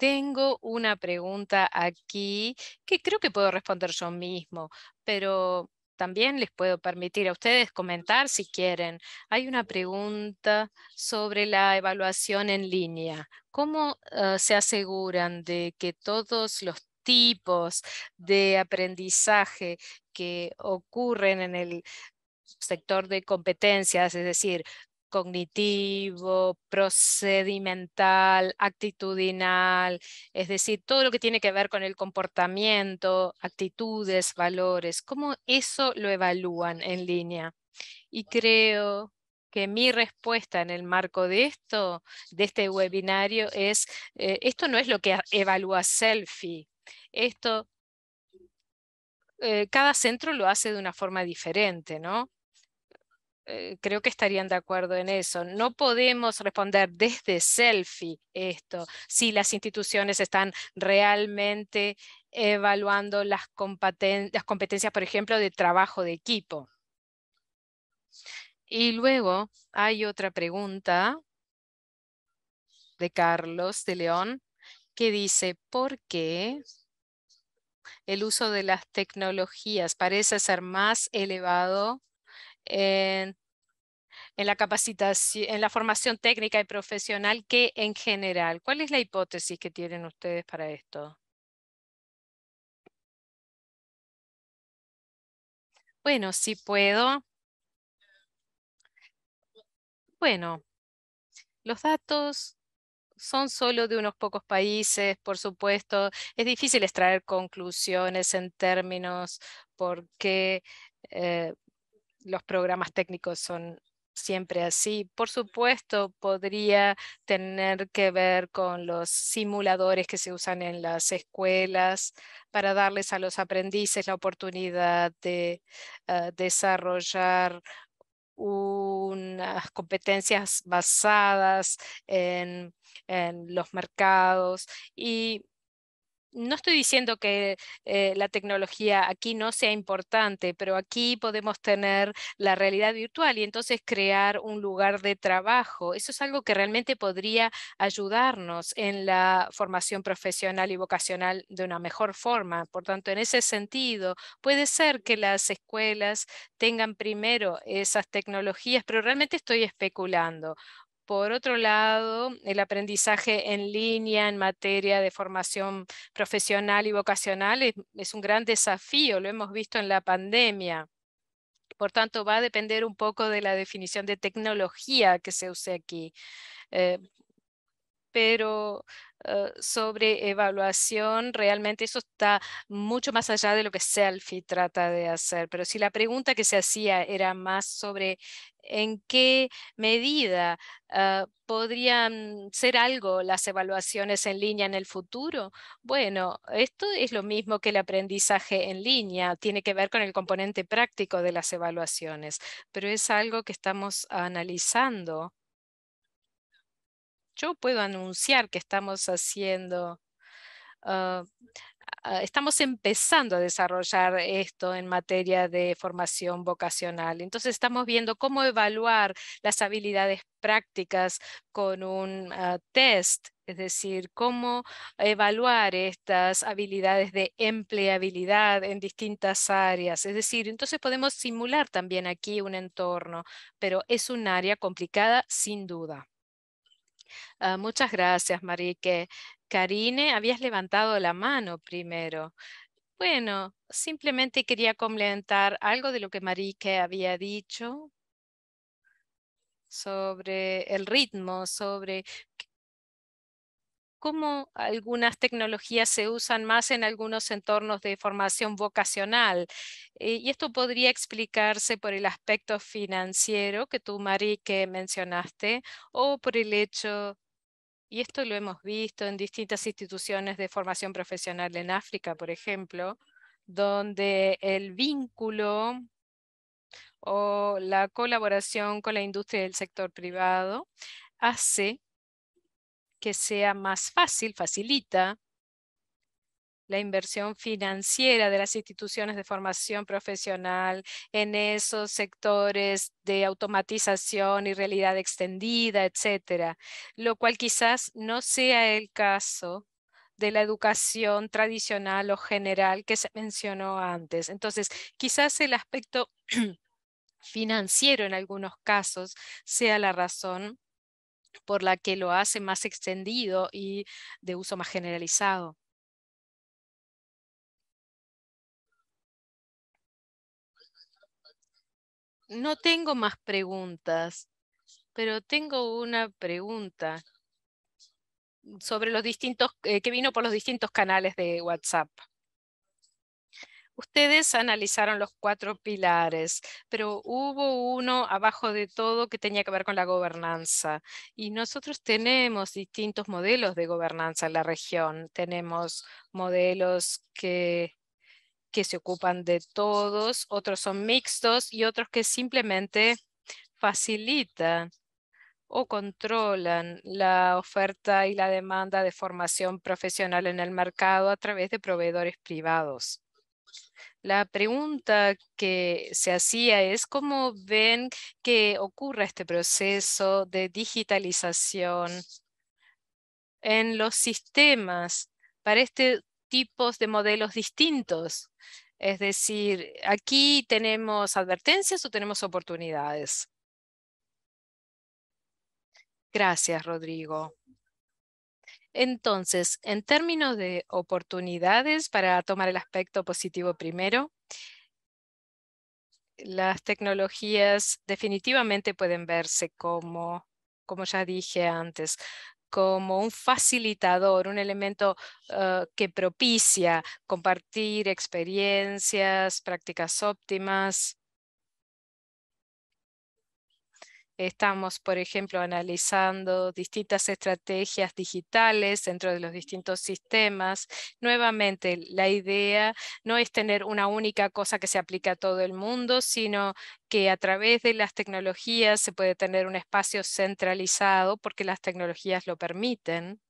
Tengo una pregunta aquí que creo que puedo responder yo mismo, pero también les puedo permitir a ustedes comentar si quieren. Hay una pregunta sobre la evaluación en línea. ¿Cómo eh, se aseguran de que todos los tipos de aprendizaje que ocurren en el sector de competencias, es decir, cognitivo, procedimental, actitudinal, es decir, todo lo que tiene que ver con el comportamiento, actitudes, valores, cómo eso lo evalúan en línea. Y creo que mi respuesta en el marco de esto, de este webinario, es eh, esto no es lo que evalúa Selfie. Esto, eh, cada centro lo hace de una forma diferente, ¿no? Eh, creo que estarían de acuerdo en eso. No podemos responder desde selfie esto, si las instituciones están realmente evaluando las competencias, por ejemplo, de trabajo de equipo. Y luego hay otra pregunta de Carlos de León que dice, ¿por qué el uso de las tecnologías parece ser más elevado en, la capacitación, en la formación técnica y profesional que en general. ¿Cuál es la hipótesis que tienen ustedes para esto? Bueno, si puedo. Bueno, los datos son solo de unos pocos países, por supuesto. Es difícil extraer conclusiones en términos porque eh, los programas técnicos son siempre así. Por supuesto, podría tener que ver con los simuladores que se usan en las escuelas para darles a los aprendices la oportunidad de ah, desarrollar unas competencias basadas en, en los mercados y no estoy diciendo que eh, la tecnología aquí no sea importante, pero aquí podemos tener la realidad virtual y entonces crear un lugar de trabajo. Eso es algo que realmente podría ayudarnos en la formación profesional y vocacional de una mejor forma. Por tanto, en ese sentido, puede ser que las escuelas tengan primero esas tecnologías, pero realmente estoy especulando. Por otro lado, el aprendizaje en línea en materia de formación profesional y vocacional es, un gran desafío, lo hemos visto en la pandemia. Por tanto, va a depender un poco de la definición de tecnología que se use aquí. Eh, pero eh, sobre evaluación realmente eso está mucho más allá de lo que Selfie trata de hacer. Pero si la pregunta que se hacía era más sobre en qué medida eh, podrían ser algo las evaluaciones en línea en el futuro. Bueno, esto es lo mismo que el aprendizaje en línea, tiene que ver con el componente práctico de las evaluaciones, pero es algo que estamos analizando yo puedo anunciar que estamos haciendo, ah, ah, estamos empezando a desarrollar esto en materia de formación vocacional. Entonces estamos viendo cómo evaluar las habilidades prácticas con un ah, test, es decir, cómo evaluar estas habilidades de empleabilidad en distintas áreas. Es decir, entonces podemos simular también aquí un entorno, pero es un área complicada sin duda. Ah, muchas gracias, Marique. Karine, habías levantado la mano primero. Bueno, simplemente quería comentar algo de lo que Marique había dicho sobre el ritmo, sobre cómo algunas tecnologías se usan más en algunos entornos de formación vocacional. Eh, y esto podría explicarse por el aspecto financiero que tú, Mari, que mencionaste, o por el hecho, y esto lo hemos visto en distintas instituciones de formación profesional en África, por ejemplo, donde el vínculo o la colaboración con la industria del sector privado hace que sea más fácil, facilita la inversión financiera de las instituciones de formación profesional en esos sectores de automatización y realidad extendida, etcétera, lo cual quizás no sea el caso de la educación tradicional o general que se mencionó antes. Entonces, quizás el aspecto financiero en algunos casos sea la razón por la que lo hace más extendido y de uso más generalizado. No tengo más preguntas, pero tengo una pregunta sobre los distintos, eh, que vino por los distintos canales de WhatsApp. Ustedes analizaron los cuatro pilares, pero hubo uno abajo de todo que tenía que ver con la gobernanza. Y nosotros tenemos distintos modelos de gobernanza en la región. Tenemos modelos que se ocupan de todos, otros son mixtos y otros que simplemente facilitan o controlan la oferta y la demanda de formación profesional en el mercado a través de proveedores privados. La pregunta que se hacía es cómo ven que ocurra este proceso de digitalización en los sistemas para este tipos de modelos distintos. Es decir, aquí tenemos advertencias o tenemos oportunidades. Gracias, Rodrigo. Entonces, en términos de oportunidades, para tomar el aspecto positivo primero, las tecnologías definitivamente pueden verse como, como ya dije antes, como un facilitador, un elemento eh, que propicia compartir experiencias, prácticas óptimas Estamos, por ejemplo, analizando distintas estrategias digitales dentro de los distintos sistemas. Nuevamente, la idea no es tener una única cosa que se aplica a todo el mundo, sino que a través de las tecnologías se puede tener un espacio centralizado porque las tecnologías lo permiten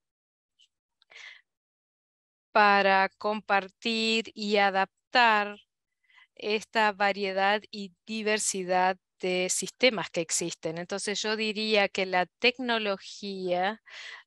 para compartir y adaptar esta variedad y diversidad de sistemas que existen. Entonces yo diría que la tecnología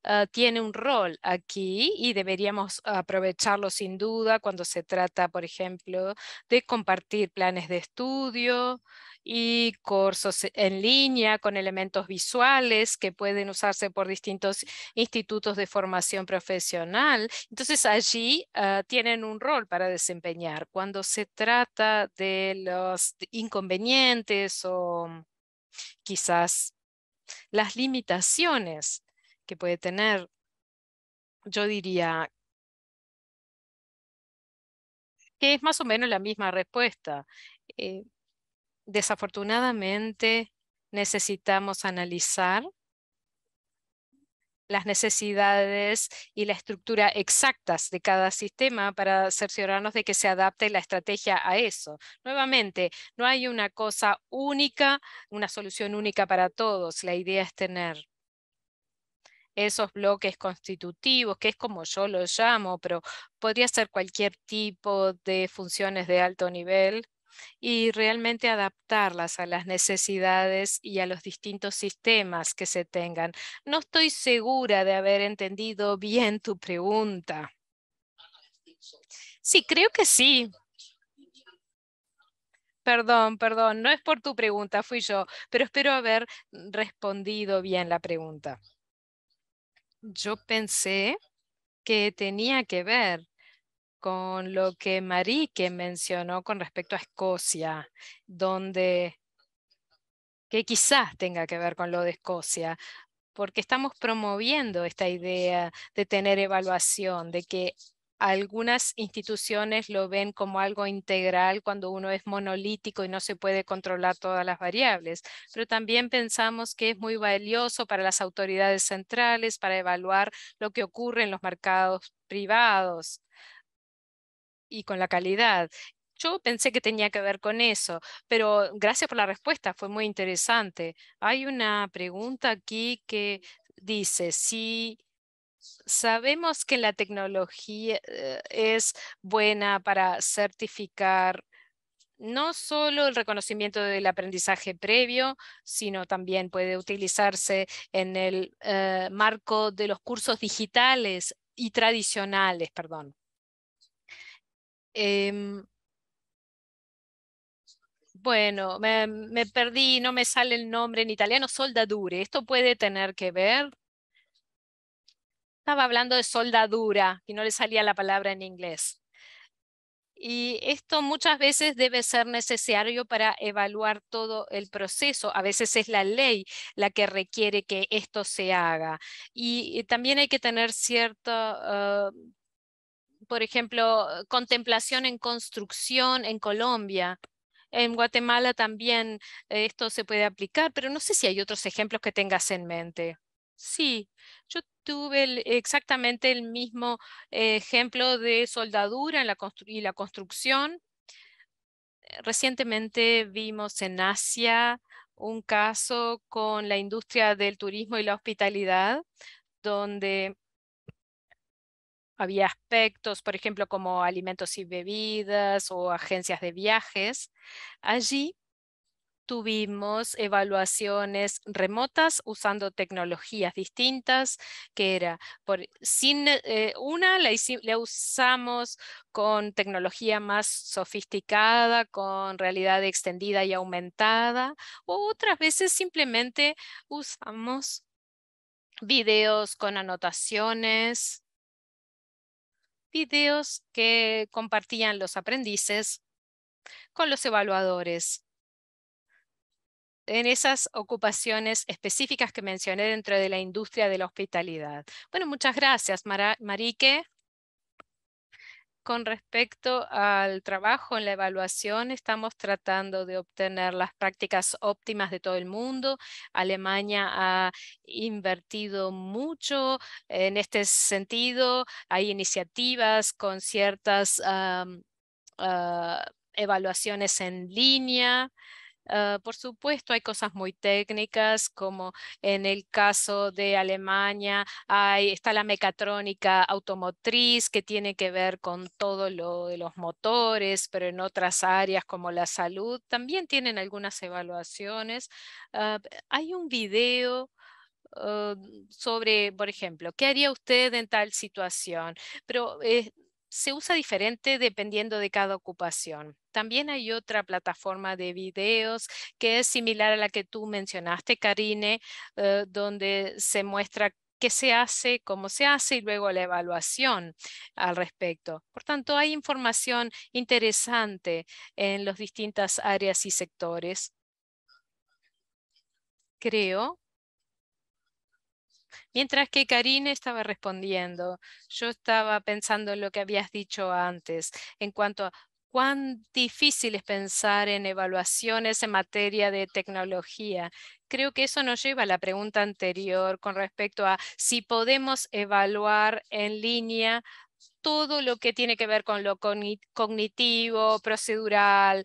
ah, tiene un rol aquí y deberíamos aprovecharlo sin duda cuando se trata, por ejemplo, de compartir planes de estudio y cursos en línea con elementos visuales que pueden usarse por distintos institutos de formación profesional. Entonces allí ah, tienen un rol para desempeñar. Cuando se trata de los inconvenientes o quizás las limitaciones que puede tener, yo diría que es más o menos la misma respuesta. Eh, Desafortunadamente, necesitamos analizar las necesidades y la estructura exactas de cada sistema para cerciorarnos de que se adapte la estrategia a eso. Nuevamente, no hay una cosa única, una solución única para todos. La idea es tener esos bloques constitutivos, que es como yo los llamo, pero podría ser cualquier tipo de funciones de alto nivel y realmente adaptarlas a las necesidades y a los distintos sistemas que se tengan. No estoy segura de haber entendido bien tu pregunta. Sí, creo que sí. Perdón, perdón, no es por tu pregunta, fui yo, pero espero haber respondido bien la pregunta. Yo pensé que tenía que ver con lo que Marique mencionó con respecto a Escocia, donde que quizás tenga que ver con lo de Escocia, porque estamos promoviendo esta idea de tener evaluación, de que algunas instituciones lo ven como algo integral cuando uno es monolítico y no se puede controlar todas las variables, pero también pensamos que es muy valioso para las autoridades centrales para evaluar lo que ocurre en los mercados privados y con la calidad. Yo pensé que tenía que ver con eso, pero gracias por la respuesta, fue muy interesante. Hay una pregunta aquí que dice, si sabemos que la tecnología eh, es buena para certificar no solo el reconocimiento del aprendizaje previo, sino también puede utilizarse en el eh, marco de los cursos digitales y tradicionales, perdón. Em, bueno, me, perdí, no me sale el nombre en italiano, soldadure. Esto puede tener que ver. Estaba hablando de soldadura y no le salía la palabra en inglés. Y esto muchas veces debe ser necesario para evaluar todo el proceso. A veces es la ley la que requiere que esto se haga. Y también hay que tener cierto, ah, por ejemplo, contemplación en construcción en Colombia. En Guatemala también eh, esto se puede aplicar, pero no sé si hay otros ejemplos que tengas en mente. Sí, yo tuve exactamente el mismo eh, ejemplo de soldadura en la y la construcción. Recientemente vimos en Asia un caso con la industria del turismo y la hospitalidad, donde había aspectos, por ejemplo, como alimentos y bebidas o agencias de viajes. Allí tuvimos evaluaciones remotas usando tecnologías distintas, que era por, sin, eh, una la, la, usamos con tecnología más sofisticada, con realidad extendida y aumentada, o otras veces simplemente usamos videos con anotaciones videos que compartían los aprendices con los evaluadores. En esas ocupaciones específicas que mencioné dentro de la industria de la hospitalidad. Bueno, muchas gracias, Marique con respecto al trabajo en la evaluación, estamos tratando de obtener las prácticas óptimas de todo el mundo. Alemania ha invertido mucho en este sentido. Hay iniciativas con ciertas ah, evaluaciones en línea. Ah, por supuesto, hay cosas muy técnicas, como en el caso de Alemania, hay, está la mecatrónica automotriz que tiene que ver con todo lo de los motores, pero en otras áreas como la salud también tienen algunas evaluaciones. Ah, hay un video ah, sobre, por ejemplo, ¿qué haría usted en tal situación? Pero eh, se usa diferente dependiendo de cada ocupación. También hay otra plataforma de videos que es similar a la que tú mencionaste, Karine, eh, donde se muestra qué se hace, cómo se hace y luego la evaluación al respecto. Por tanto, hay información interesante en las distintas áreas y sectores. Creo Mientras que Karine estaba respondiendo, yo estaba pensando en lo que habías dicho antes, en cuanto a cuán difícil es pensar en evaluaciones en materia de tecnología. Creo que eso nos lleva a la pregunta anterior con respecto a si podemos evaluar en línea todo lo que tiene que ver con lo cognitivo, procedural,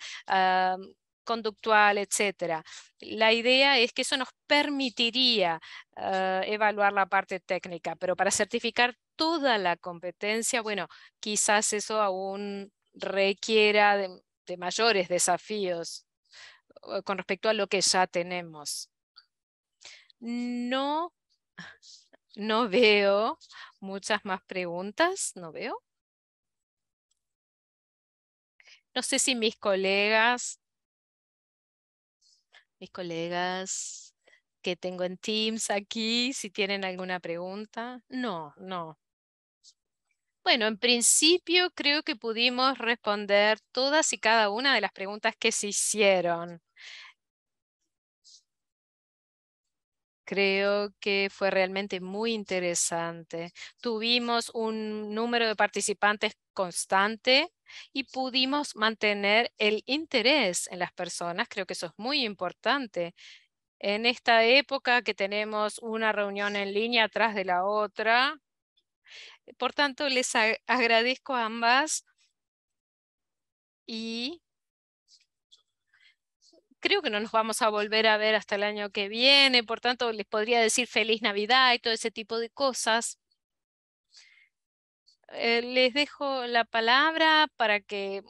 conductual, etcétera. La idea es que eso nos permitiría ah, evaluar la parte técnica, pero para certificar toda la competencia, bueno, quizás eso aún requiera de, mayores desafíos eh, con respecto a lo que ya tenemos. No, no veo muchas más preguntas, no veo. No sé si mis colegas mis colegas que tengo en Teams aquí, si tienen alguna pregunta. No, no. Bueno, en principio creo que pudimos responder todas y cada una de las preguntas que se hicieron. Creo que fue realmente muy interesante. Tuvimos un número de participantes constante y pudimos mantener el interés en las personas. Creo que eso es muy importante. En esta época que tenemos una reunión en línea atrás de la otra, por tanto, les agradezco a ambas y creo que no nos vamos a volver a ver hasta el año que viene, por tanto les podría decir feliz Navidad y todo ese tipo de cosas. Eh, les dejo la palabra para que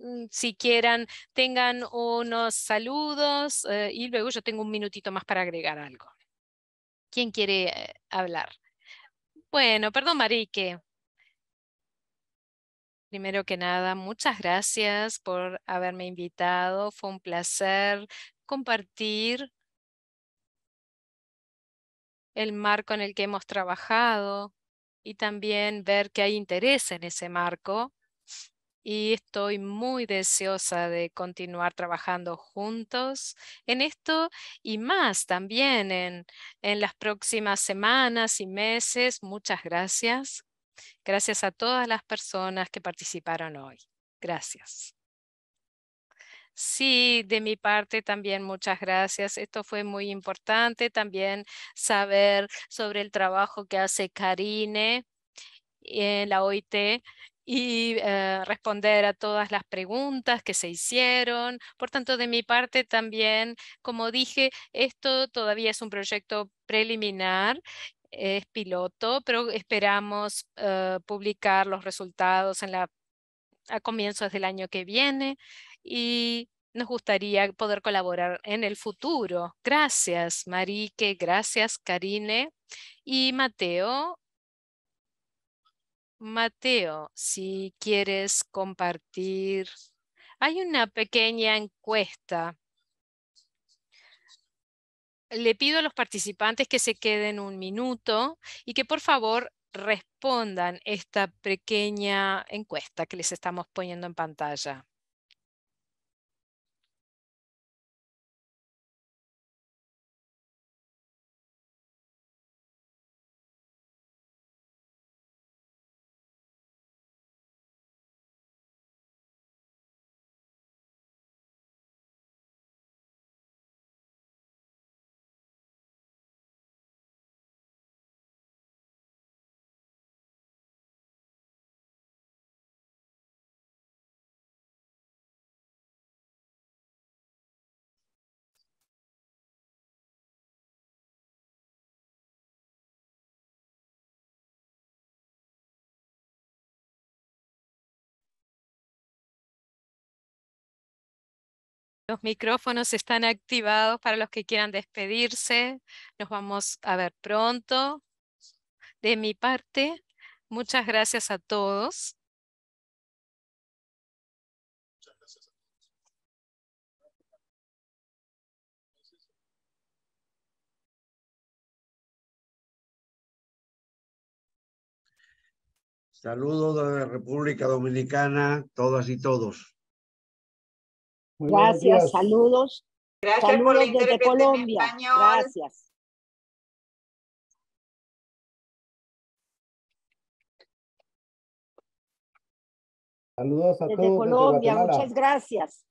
mm, si quieran tengan unos saludos eh, y luego yo tengo un minutito más para agregar algo. ¿Quién quiere eh, hablar? Bueno, perdón Marique, Primero que nada, muchas gracias por haberme invitado. Fue un placer compartir el marco en el que hemos trabajado y también ver que hay interés en ese marco. Y estoy muy deseosa de continuar trabajando juntos en esto y más también en, en las próximas semanas y meses. Muchas gracias. Gracias a todas las personas que participaron hoy. Gracias. Sí, de mi parte también muchas gracias. Esto fue muy importante también saber sobre el trabajo que hace Karine en la OIT y eh, responder a todas las preguntas que se hicieron. Por tanto, de mi parte también, como dije, esto todavía es un proyecto preliminar es piloto, pero esperamos eh, publicar los resultados a comienzos del año que viene y nos gustaría poder colaborar en el futuro. Gracias, Marique, gracias, Karine y Mateo. Mateo, si quieres compartir, hay una pequeña encuesta le pido a los participantes que se queden un minuto y que por favor respondan esta pequeña encuesta que les estamos poniendo en pantalla. Los micrófonos están activados para los que quieran despedirse. Nos vamos a ver pronto. De mi parte, muchas gracias a todos. Saludos de la República Dominicana, todas y todos. Gracias, saludos. Gracias saludos por desde Colombia. Gracias. Saludos a desde todos. desde Colombia, muchas gracias.